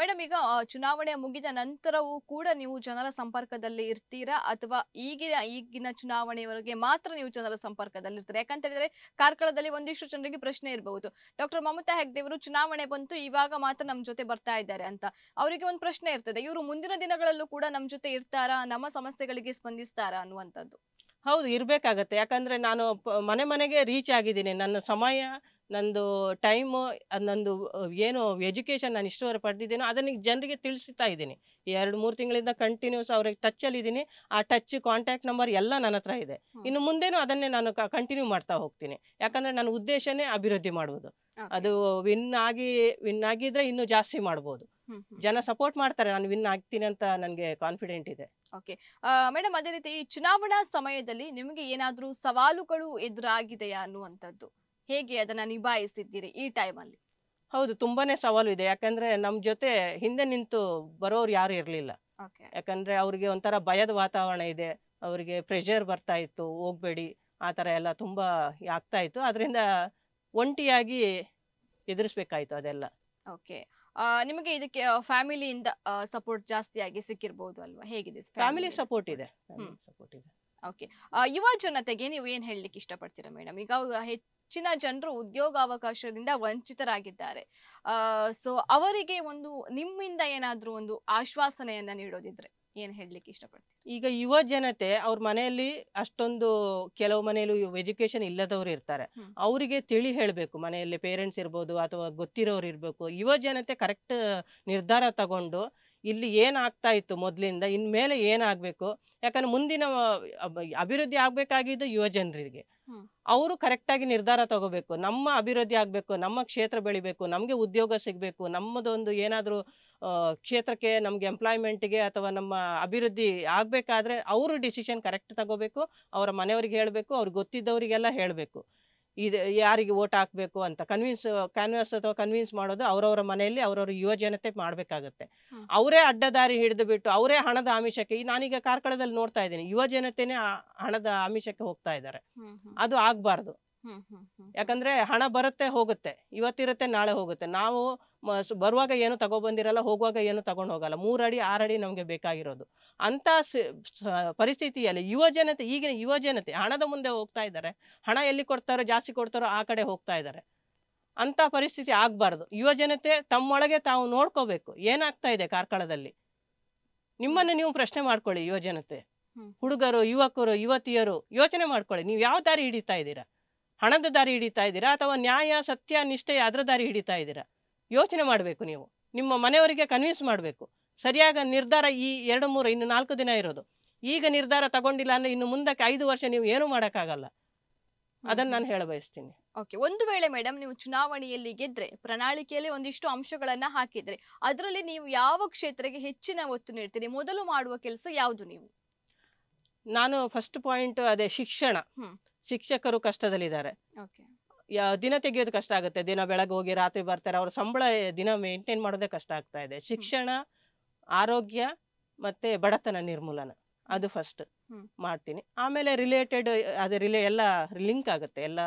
ಮೇಡಮ್ ಈಗ ಚುನಾವಣೆ ಮುಗಿದ ನಂತರವೂ ಕೂಡ ನೀವು ಜನರ ಸಂಪರ್ಕದಲ್ಲಿ ಇರ್ತೀರಾ ಅಥವಾ ಈಗಿನ ಈಗಿನ ಚುನಾವಣೆಯವರೆಗೆ ಮಾತ್ರ ನೀವು ಜನರ ಸಂಪರ್ಕದಲ್ಲಿ ಇರ್ತೀರಾ ಯಾಕಂತ ಹೇಳಿದ್ರೆ ಕಾರ್ಕಳದಲ್ಲಿ ಒಂದಿಷ್ಟು ಜನರಿಗೆ ಪ್ರಶ್ನೆ ಇರಬಹುದು ಡಾಕ್ಟರ್ ಮಮತಾ ಹೆಗ್ಡೆಯವರು ಚುನಾವಣೆ ಬಂತು ಇವಾಗ ಮಾತ್ರ ನಮ್ಮ ಜೊತೆ ಬರ್ತಾ ಇದ್ದಾರೆ ಅಂತ ಅವರಿಗೆ ಒಂದು ಪ್ರಶ್ನೆ ಇರ್ತದೆ ಇವರು ಮುಂದಿನ ದಿನಗಳಲ್ಲೂ ಕೂಡ ನಮ್ಮ ಜೊತೆ ಇರ್ತಾರಾ ನಮ್ಮ ಸಮಸ್ಯೆಗಳಿಗೆ ಸ್ಪಂದಿಸ್ತಾರಾ ಅನ್ನುವಂಥದ್ದು ಹೌದು ಇರಬೇಕಾಗತ್ತೆ ಯಾಕಂದರೆ ನಾನು ಮನೆ ಮನೆಗೆ ರೀಚ್ ಆಗಿದ್ದೀನಿ ನನ್ನ ಸಮಯ ನಂದು ಟೈಮು ನಂದು ಏನು ಎಜುಕೇಷನ್ ನಾನು ಇಷ್ಟುವರೆ ಪಡೆದಿದ್ದೀನೋ ಅದನ್ನು ಜನರಿಗೆ ತಿಳಿಸ್ತಾ ಇದ್ದೀನಿ ಎರಡು ಮೂರು ತಿಂಗಳಿಂದ ಕಂಟಿನ್ಯೂಸ್ ಅವ್ರಿಗೆ ಟಚ್ಚಲ್ಲಿ ಇದ್ದೀನಿ ಆ ಟಚ್ ಕಾಂಟ್ಯಾಕ್ಟ್ ನಂಬರ್ ಎಲ್ಲ ನನ್ನ ಹತ್ರ ಇದೆ ಇನ್ನು ಮುಂದೆನೂ ಅದನ್ನೇ ನಾನು ಕಂಟಿನ್ಯೂ ಮಾಡ್ತಾ ಹೋಗ್ತೀನಿ ಯಾಕಂದರೆ ನನ್ನ ಉದ್ದೇಶನೇ ಅಭಿವೃದ್ಧಿ ಮಾಡ್ಬೋದು ಅದು ವಿನ್ ಆಗಿ ವಿನ್ ಆಗಿದ್ರೆ ಇನ್ನೂ ಜಾಸ್ತಿ ಮಾಡ್ಬೋದು ಜನ ಸಪೋರ್ಟ್ ಮಾಡ್ತಾರೆ ನಾನು ವಿನ್ ಆಗ್ತೀನಿ ಅಂತ ನನಗೆ ಕಾನ್ಫಿಡೆಂಟ್ ಇದೆ ಓಕೆ ಮೇಡಮ್ ಅದೇ ರೀತಿ ಚುನಾವಣಾ ಸಮಯದಲ್ಲಿ ನಿಮಗೆ ಏನಾದರೂ ಸವಾಲುಗಳು ಎದುರಾಗಿದೆಯಾ ಅನ್ನುವಂಥದ್ದು ಹೇಗೆ ಅದನ್ನ ನಿಭಾಯಿಸ್ತಿದ್ದೀರಿ ಈ ಟೈಮ್ ಅಲ್ಲಿ ಹೌದು ತುಂಬಾನೇ ಸವಾಲು ಇದೆ ಯಾಕಂದ್ರೆ ನಮ್ ಜೊತೆ ಹಿಂದೆ ನಿಂತು ಬರೋರು ಯಾರು ಇರ್ಲಿಲ್ಲ ಯಾಕಂದ್ರೆ ಅವ್ರಿಗೆ ಒಂಥರ ಭಯದ ವಾತಾವರಣ ಇದೆ ಅವರಿಗೆ ಪ್ರೆಷರ್ ಬರ್ತಾ ಇತ್ತು ಹೋಗ್ಬೇಡಿ ಆ ಥರ ಎಲ್ಲ ತುಂಬ ಆಗ್ತಾ ಇತ್ತು ಅದರಿಂದ ಒಂಟಿಯಾಗಿ ಎದುರಿಸ್ಬೇಕಾಯ್ತು ಅದೆಲ್ಲ ಓಕೆ ನಿಮಗೆ ಇದಕ್ಕೆ ಫ್ಯಾಮಿಲಿಯಿಂದ ಸಪೋರ್ಟ್ ಜಾಸ್ತಿಯಾಗಿ ಸಿಕ್ಕಿರಬಹುದು ಅಲ್ವಾ ಹೇಗಿದೆ ಫ್ಯಾಮಿಲಿ ಸಪೋರ್ಟ್ ಇದೆ ಸಪೋರ್ಟ್ ಇದೆ ಓಕೆ ಯುವ ಜನತೆಗೆ ನೀವು ಏನ್ ಹೇಳಲಿಕ್ಕೆ ಇಷ್ಟಪಡ್ತೀರಾ ಮೇಡಮ್ ಈಗ ಹೆಚ್ಚಿನ ಜನರು ಉದ್ಯೋಗಾವಕಾಶದಿಂದ ವಂಚಿತರಾಗಿದ್ದಾರೆ ಸೊ ಅವರಿಗೆ ಒಂದು ನಿಮ್ಮಿಂದ ಏನಾದ್ರೂ ಒಂದು ಆಶ್ವಾಸನೆಯನ್ನ ನೀಡೋದಿದ್ರೆ ಏನ್ ಹೇಳಲಿಕ್ಕೆ ಇಷ್ಟಪಡ್ತೀವಿ ಈಗ ಯುವ ಜನತೆ ಅವ್ರ ಮನೆಯಲ್ಲಿ ಅಷ್ಟೊಂದು ಕೆಲವು ಮನೆಯಲ್ಲಿ ಎಜುಕೇಶನ್ ಇಲ್ಲದವ್ರು ಇರ್ತಾರೆ ಅವರಿಗೆ ತಿಳಿ ಹೇಳಬೇಕು ಮನೆಯಲ್ಲಿ ಪೇರೆಂಟ್ಸ್ ಇರ್ಬೋದು ಅಥವಾ ಗೊತ್ತಿರೋರು ಇರಬೇಕು ಯುವ ಜನತೆ ಕರೆಕ್ಟ್ ನಿರ್ಧಾರ ತಗೊಂಡು ಇಲ್ಲಿ ಏನಾಗ್ತಾ ಇತ್ತು ಮೊದಲಿಂದ ಇನ್ಮೇಲೆ ಏನಾಗಬೇಕು ಯಾಕಂದ್ರೆ ಮುಂದಿನ ಅಭಿವೃದ್ಧಿ ಆಗಬೇಕಾಗಿದ್ದು ಯುವ ಜನರಿಗೆ ಅವರು ಕರೆಕ್ಟಾಗಿ ನಿರ್ಧಾರ ತಗೋಬೇಕು ನಮ್ಮ ಅಭಿವೃದ್ಧಿ ಆಗಬೇಕು ನಮ್ಮ ಕ್ಷೇತ್ರ ಬೆಳಿಬೇಕು ನಮಗೆ ಉದ್ಯೋಗ ಸಿಗಬೇಕು ನಮ್ಮದೊಂದು ಏನಾದರೂ ಕ್ಷೇತ್ರಕ್ಕೆ ನಮ್ಗೆ ಎಂಪ್ಲಾಯ್ಮೆಂಟ್ಗೆ ಅಥವಾ ನಮ್ಮ ಅಭಿವೃದ್ಧಿ ಆಗಬೇಕಾದ್ರೆ ಅವರು ಡಿಸಿಷನ್ ಕರೆಕ್ಟ್ ತಗೋಬೇಕು ಅವರ ಮನೆಯವ್ರಿಗೆ ಹೇಳಬೇಕು ಅವ್ರಿಗೆ ಗೊತ್ತಿದ್ದವರಿಗೆಲ್ಲ ಹೇಳಬೇಕು ಇದು ಯಾರಿಗೆ ಓಟ್ ಹಾಕಬೇಕು ಅಂತ ಕನ್ವಿನ್ಸ್ ಕನ್ವಿನ್ಸ್ ಅಥವಾ ಕನ್ವಿನ್ಸ್ ಮಾಡೋದು ಅವರವರ ಮನೆಯಲ್ಲಿ ಅವರವ್ರ ಯುವಜನತೆ ಮಾಡಬೇಕಾಗತ್ತೆ ಅವರೇ ಅಡ್ಡದಾರಿ ಹಿಡಿದು ಬಿಟ್ಟು ಅವರೇ ಹಣದ ಆಮಿಷಕ್ಕೆ ನಾನೀಗ ಕಾರ್ಕಳದಲ್ಲಿ ನೋಡ್ತಾ ಇದ್ದೀನಿ ಯುವಜನತೆನೇ ಹಣದ ಆಮಿಷಕ್ಕೆ ಹೋಗ್ತಾ ಇದ್ದಾರೆ ಅದು ಆಗಬಾರ್ದು ಯಾಕಂದ್ರೆ ಹಣ ಬರುತ್ತೆ ಹೋಗುತ್ತೆ ಇವತ್ತಿರುತ್ತೆ ನಾಳೆ ಹೋಗುತ್ತೆ ನಾವು ಬರುವಾಗ ಏನು ತಗೋ ಬಂದಿರಲ್ಲ ಹೋಗುವಾಗ ಏನು ತಗೊಂಡು ಹೋಗಲ್ಲ ಮೂರಡಿ ಆರಡಿ ನಮ್ಗೆ ಬೇಕಾಗಿರೋದು ಅಂತ ಪರಿಸ್ಥಿತಿಯಲ್ಲಿ ಯುವ ಜನತೆ ಈಗಿನ ಯುವ ಜನತೆ ಹಣದ ಮುಂದೆ ಹೋಗ್ತಾ ಇದ್ದಾರೆ ಹಣ ಎಲ್ಲಿ ಕೊಡ್ತಾರೋ ಜಾಸ್ತಿ ಕೊಡ್ತಾರೋ ಆ ಕಡೆ ಹೋಗ್ತಾ ಇದ್ದಾರೆ ಅಂತ ಪರಿಸ್ಥಿತಿ ಆಗ್ಬಾರ್ದು ಯುವ ಜನತೆ ತಮ್ಮೊಳಗೆ ತಾವು ನೋಡ್ಕೋಬೇಕು ಏನಾಗ್ತಾ ಇದೆ ಕಾರ್ಕಳದಲ್ಲಿ ನಿಮ್ಮನ್ನು ನೀವು ಪ್ರಶ್ನೆ ಮಾಡ್ಕೊಳ್ಳಿ ಯುವ ಜನತೆ ಹುಡುಗರು ಯುವಕರು ಯುವತಿಯರು ಯೋಚನೆ ಮಾಡ್ಕೊಳ್ಳಿ ನೀವು ಯಾವ ದಾರಿ ಹಿಡಿತಾ ಇದ್ದೀರಾ ಹಣದ ದಾರಿ ಹಿಡಿತಾ ಇದ್ದೀರಾ ಅಥವಾ ನ್ಯಾಯ ಸತ್ಯ ನಿಷ್ಠೆ ಅದರ ದಾರಿ ಹಿಡಿತಾ ಇದ್ದೀರಾ ಯೋಚನೆ ಮಾಡಬೇಕು ನೀವು ನಿಮ್ಮ ಮನೆಯವರಿಗೆ ಕನ್ವಿನ್ಸ್ ಮಾಡಬೇಕು ಸರಿಯಾಗಿ ನಿರ್ಧಾರ ಈ ಎರಡು ಮೂರು ಇನ್ನು ನಾಲ್ಕು ದಿನ ಇರೋದು ಈಗ ನಿರ್ಧಾರ ತಗೊಂಡಿಲ್ಲ ಅಂದ್ರೆ ಇನ್ನು ಮುಂದಕ್ಕೆ ಐದು ವರ್ಷ ನೀವು ಏನು ಮಾಡೋಕ್ಕಾಗಲ್ಲ ಅದನ್ನ ನಾನು ಹೇಳ ಬಯಸ್ತೀನಿ ಓಕೆ ಒಂದು ವೇಳೆ ಮೇಡಮ್ ನೀವು ಚುನಾವಣೆಯಲ್ಲಿ ಗೆದ್ರೆ ಪ್ರಣಾಳಿಕೆಯಲ್ಲಿ ಒಂದಿಷ್ಟು ಅಂಶಗಳನ್ನ ಹಾಕಿದ್ರೆ ಅದರಲ್ಲಿ ನೀವು ಯಾವ ಕ್ಷೇತ್ರಕ್ಕೆ ಹೆಚ್ಚಿನ ಒತ್ತು ನೀಡ್ತೀರಿ ಮೊದಲು ಮಾಡುವ ಕೆಲಸ ಯಾವುದು ನೀವು ನಾನು ಫಸ್ಟ್ ಪಾಯಿಂಟ್ ಅದೇ ಶಿಕ್ಷಣ ಶಿಕ್ಷಕರು ಕಷ್ಟದಲ್ಲಿದ್ದಾರೆ ದಿನ ತೆಗೆಯೋದು ಕಷ್ಟ ಆಗುತ್ತೆ ದಿನ ಬೆಳಗ್ಗೆ ಹೋಗಿ ರಾತ್ರಿ ಬರ್ತಾರೆ ಅವ್ರ ಸಂಬಳ ದಿನ ಮೇಂಟೈನ್ ಮಾಡೋದೇ ಕಷ್ಟ ಆಗ್ತಾ ಇದೆ ಶಿಕ್ಷಣ ಆರೋಗ್ಯ ಮತ್ತೆ ಬಡತನ ನಿರ್ಮೂಲನ ಅದು ಫಸ್ಟ್ ಮಾಡ್ತೀನಿ ಆಮೇಲೆ ರಿಲೇಟೆಡ್ ಅದು ರಿಲೇ ಎಲ್ಲ ಲಿಂಕ್ ಆಗುತ್ತೆ ಎಲ್ಲ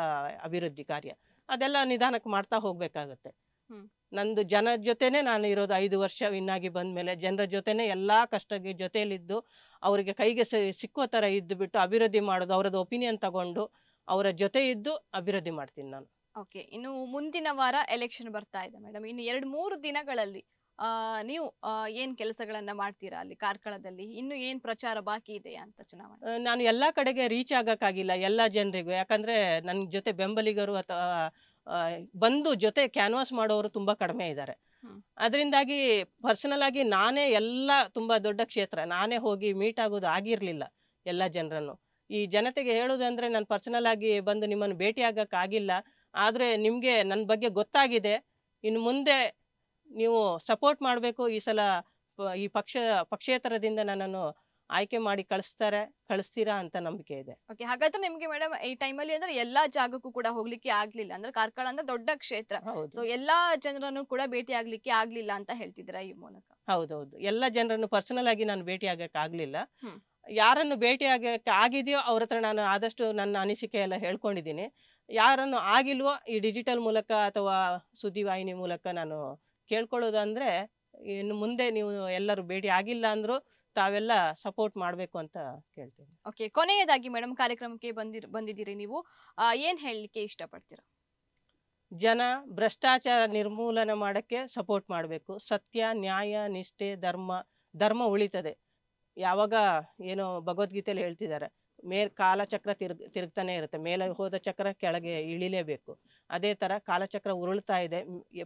ಅಭಿವೃದ್ಧಿ ಕಾರ್ಯ ಅದೆಲ್ಲ ನಿಧಾನಕ್ಕೆ ಮಾಡ್ತಾ ಹೋಗ್ಬೇಕಾಗತ್ತೆ ನಂದು ಜನ ಜೊತೆನೆ ನಾನು ಇರೋದು ಐದು ವರ್ಷ ಇನ್ನಾಗಿ ಬಂದ ಮೇಲೆ ಜನರ ಜೊತೆನೆ ಎಲ್ಲ ಕಷ್ಟಕ್ಕೆ ಜೊತೆಯಲ್ಲಿದ್ದು ಅವರಿಗೆ ಕೈಗೆ ಸಿಕ್ಕೋ ಥರ ಇದ್ದು ಬಿಟ್ಟು ಅಭಿವೃದ್ಧಿ ಮಾಡೋದು ಅವರದ ಒಪಿನಿಯನ್ ತಗೊಂಡು ಅವರ ಜೊತೆ ಇದ್ದು ಅಭಿವೃದ್ಧಿ ಮಾಡ್ತೀನಿ ನಾನು ಓಕೆ ಇನ್ನು ಮುಂದಿನ ವಾರ ಎಲೆಕ್ಷನ್ ಬರ್ತಾ ಇದೆ ಮೇಡಮ್ ಇನ್ನು ಎರಡು ಮೂರು ದಿನಗಳಲ್ಲಿ ನೀವು ಏನ್ ಕೆಲಸಗಳನ್ನ ಮಾಡ್ತೀರಾ ಅಲ್ಲಿ ಕಾರ್ಕಳದಲ್ಲಿ ಇನ್ನು ಏನ್ ಪ್ರಚಾರ ಬಾಕಿ ಇದೆ ಅಂತ ಚುನಾವಣೆ ನಾನು ಎಲ್ಲಾ ಕಡೆಗೆ ರೀಚ್ ಆಗಕ್ಕಾಗಿಲ್ಲ ಎಲ್ಲಾ ಜನರಿಗೂ ಯಾಕಂದ್ರೆ ನನ್ನ ಜೊತೆ ಬೆಂಬಲಿಗರು ಅಥವಾ ಬಂದು ಜೊತೆ ಕ್ಯಾನ್ವಾಸ್ ಮಾಡೋರು ತುಂಬಾ ಕಡಿಮೆ ಇದ್ದಾರೆ ಅದರಿಂದಾಗಿ ಪರ್ಸನಲ್ ಆಗಿ ನಾನೇ ಎಲ್ಲ ತುಂಬಾ ದೊಡ್ಡ ಕ್ಷೇತ್ರ ನಾನೇ ಹೋಗಿ ಮೀಟ್ ಆಗೋದು ಆಗಿರ್ಲಿಲ್ಲ ಎಲ್ಲ ಜನರನ್ನು ಈ ಜನತೆಗೆ ಹೇಳೋದಂದ್ರೆ ನಾನು ಪರ್ಸನಲ್ ಆಗಿ ಬಂದು ನಿಮ್ಮನ್ನು ಭೇಟಿ ಆಗೋಕ್ಕಾಗಿಲ್ಲ ಆದರೆ ನಿಮಗೆ ನನ್ನ ಬಗ್ಗೆ ಗೊತ್ತಾಗಿದೆ ಇನ್ನು ಮುಂದೆ ನೀವು ಸಪೋರ್ಟ್ ಮಾಡಬೇಕು ಈ ಸಲ ಈ ಪಕ್ಷ ಪಕ್ಷೇತರದಿಂದ ನನ್ನನ್ನು ಆಯ್ಕೆ ಮಾಡಿ ಕಳಿಸ್ತಾರೆ ಕಳಿಸ್ತೀರಾ ಅಂತ ನಂಬಿಕೆ ಇದೆ ಓಕೆ ಹಾಗಾದ್ರೆ ನಿಮ್ಗೆ ಮೇಡಮ್ ಈ ಟೈಮಲ್ಲಿ ಅಂದ್ರೆ ಎಲ್ಲಾ ಜಾಗಕ್ಕೂ ಕೂಡ ಹೋಗ್ಲಿಕ್ಕೆ ಆಗ್ಲಿಲ್ಲ ಅಂದ್ರೆ ಕಾರ್ಕಳ ಅಂದ್ರೆ ದೊಡ್ಡ ಕ್ಷೇತ್ರ ಸೊ ಎಲ್ಲಾ ಜನರನ್ನು ಕೂಡ ಭೇಟಿ ಆಗ್ಲಿಕ್ಕೆ ಆಗ್ಲಿಲ್ಲ ಅಂತ ಹೇಳ್ತಿದ್ರ ಈ ಮೂಲಕ ಹೌದೌದು ಎಲ್ಲಾ ಜನರನ್ನು ಪರ್ಸನಲ್ ಆಗಿ ನಾನು ಭೇಟಿ ಆಗಕ್ ಆಗ್ಲಿಲ್ಲ ಯಾರನ್ನು ಭೇಟಿ ಆಗಕ್ಕೆ ಆಗಿದೆಯೋ ಅವ್ರ ಹತ್ರ ನಾನು ಆದಷ್ಟು ನನ್ನ ಅನಿಸಿಕೆ ಎಲ್ಲ ಹೇಳ್ಕೊಂಡಿದ್ದೀನಿ ಯಾರನ್ನು ಆಗಿಲ್ವೋ ಈ ಡಿಜಿಟಲ್ ಮೂಲಕ ಅಥವಾ ಸುದ್ದಿವಾಹಿನಿ ಮೂಲಕ ನಾನು ಕೇಳ್ಕೊಳ್ಳೋದಂದ್ರೆ ಇನ್ನು ಮುಂದೆ ನೀವು ಎಲ್ಲರೂ ಭೇಟಿ ಆಗಿಲ್ಲ ಅಂದ್ರೂ ತಾವೆಲ್ಲ ಸಪೋರ್ಟ್ ಮಾಡಬೇಕು ಅಂತ ಹೇಳ್ತೀನಿ ಓಕೆ ಕೊನೆಯದಾಗಿ ಮೇಡಮ್ ಕಾರ್ಯಕ್ರಮಕ್ಕೆ ಬಂದಿರ್ ಬಂದಿದ್ದೀರಿ ನೀವು ಏನು ಹೇಳಲಿಕ್ಕೆ ಇಷ್ಟಪಡ್ತೀರ ಜನ ಭ್ರಷ್ಟಾಚಾರ ನಿರ್ಮೂಲನೆ ಮಾಡಕ್ಕೆ ಸಪೋರ್ಟ್ ಮಾಡಬೇಕು ಸತ್ಯ ನ್ಯಾಯ ನಿಷ್ಠೆ ಧರ್ಮ ಧರ್ಮ ಉಳಿತದೆ ಯಾವಾಗ ಏನೋ ಭಗವದ್ಗೀತೆಯಲ್ಲಿ ಹೇಳ್ತಿದ್ದಾರೆ ಮೇಲ್ ಕಾಲಚಕ್ರ ತಿರ್ ತಿರುಗ್ತಾನೆ ಇರುತ್ತೆ ಮೇಲೆ ಹೋದ ಚಕ್ರ ಕೆಳಗೆ ಇಳಿಲೇಬೇಕು ಅದೇ ಥರ ಕಾಲಚಕ್ರ ಉರುಳ್ತಾ ಇದೆ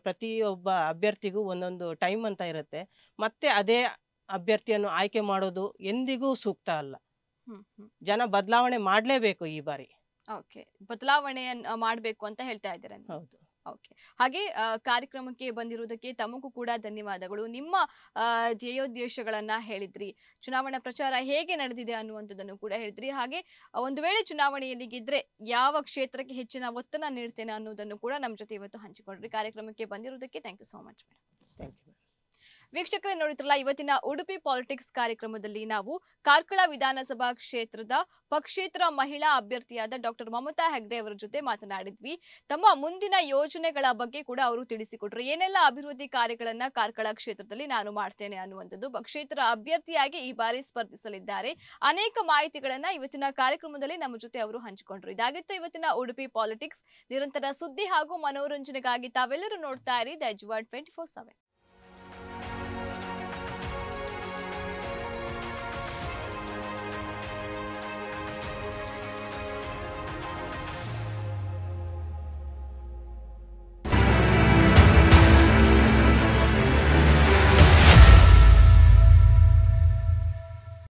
ಪ್ರತಿಯೊಬ್ಬ ಅಭ್ಯರ್ಥಿಗೂ ಒಂದೊಂದು ಟೈಮ್ ಅಂತ ಇರುತ್ತೆ ಮತ್ತೆ ಅದೇ ಅಭ್ಯರ್ಥಿಯನ್ನು ಆಯ್ಕೆ ಮಾಡೋದು ಎಂದಿಗೂ ಸೂಕ್ತ ಅಲ್ಲ ಜನ ಬದಲಾವಣೆ ಮಾಡಲೇಬೇಕು ಈ ಬಾರಿ ಓಕೆ ಬದಲಾವಣೆಯನ್ನು ಮಾಡಬೇಕು ಅಂತ ಹೇಳ್ತಾ ಇದ್ದಾರೆ ಹೌದು ಓಕೆ ಹಾಗೆ ಕಾರ್ಯಕ್ರಮಕ್ಕೆ ಬಂದಿರುವುದಕ್ಕೆ ತಮಗೂ ಕೂಡ ಧನ್ಯವಾದಗಳು ನಿಮ್ಮ ಧ್ಯೇಯೋದ್ದೇಶಗಳನ್ನ ಹೇಳಿದ್ರಿ ಚುನಾವಣಾ ಪ್ರಚಾರ ಹೇಗೆ ನಡೆದಿದೆ ಅನ್ನುವಂಥದ್ದನ್ನು ಕೂಡ ಹೇಳಿದ್ರಿ ಹಾಗೆ ಒಂದು ವೇಳೆ ಚುನಾವಣೆಯಲ್ಲಿ ಗೆದ್ರೆ ಯಾವ ಕ್ಷೇತ್ರಕ್ಕೆ ಹೆಚ್ಚಿನ ಒತ್ತನ್ನು ನೀಡ್ತೇನೆ ಅನ್ನೋದನ್ನು ಕೂಡ ನಮ್ಮ ಜೊತೆ ಇವತ್ತು ಹಂಚಿಕೊಂಡ್ರಿ ಕಾರ್ಯಕ್ರಮಕ್ಕೆ ಬಂದಿರುವುದಕ್ಕೆ thank you so much madam thank you ವೀಕ್ಷಕರೇ ನೋಡಿದ್ರಲ್ಲ ಇವತ್ತಿನ ಉಡುಪಿ ಪಾಲಿಟಿಕ್ಸ್ ಕಾರ್ಯಕ್ರಮದಲ್ಲಿ ನಾವು ಕಾರ್ಕಳ ವಿಧಾನಸಭಾ ಕ್ಷೇತ್ರದ ಪಕ್ಷೇತರ ಮಹಿಳಾ ಅಭ್ಯರ್ಥಿಯಾದ ಡಾಕ್ಟರ್ ಮಮತಾ ಹೆಗ್ಡೆ ಅವರ ಜೊತೆ ಮಾತನಾಡಿದ್ವಿ ತಮ್ಮ ಮುಂದಿನ ಯೋಜನೆಗಳ ಬಗ್ಗೆ ಕೂಡ ಅವರು ತಿಳಿಸಿಕೊಟ್ರು ಏನೆಲ್ಲ ಅಭಿವೃದ್ಧಿ ಕಾರ್ಯಗಳನ್ನ ಕಾರ್ಕಳ ಕ್ಷೇತ್ರದಲ್ಲಿ ನಾನು ಮಾಡ್ತೇನೆ ಅನ್ನುವಂಥದ್ದು ಪಕ್ಷೇತರ ಅಭ್ಯರ್ಥಿಯಾಗಿ ಈ ಬಾರಿ ಸ್ಪರ್ಧಿಸಲಿದ್ದಾರೆ ಅನೇಕ ಮಾಹಿತಿಗಳನ್ನ ಇವತ್ತಿನ ಕಾರ್ಯಕ್ರಮದಲ್ಲಿ ನಮ್ಮ ಜೊತೆ ಅವರು ಹಂಚಿಕೊಂಡ್ರು ಇದಾಗಿತ್ತು ಇವತ್ತಿನ ಉಡುಪಿ ಪಾಲಿಟಿಕ್ಸ್ ನಿರಂತರ ಸುದ್ದಿ ಹಾಗೂ ಮನೋರಂಜನೆಗಾಗಿ ತಾವೆಲ್ಲರೂ ನೋಡ್ತಾ ಇರಿ ದ ಟ್ವೆಂಟಿ ಫೋರ್ ಸೆವೆನ್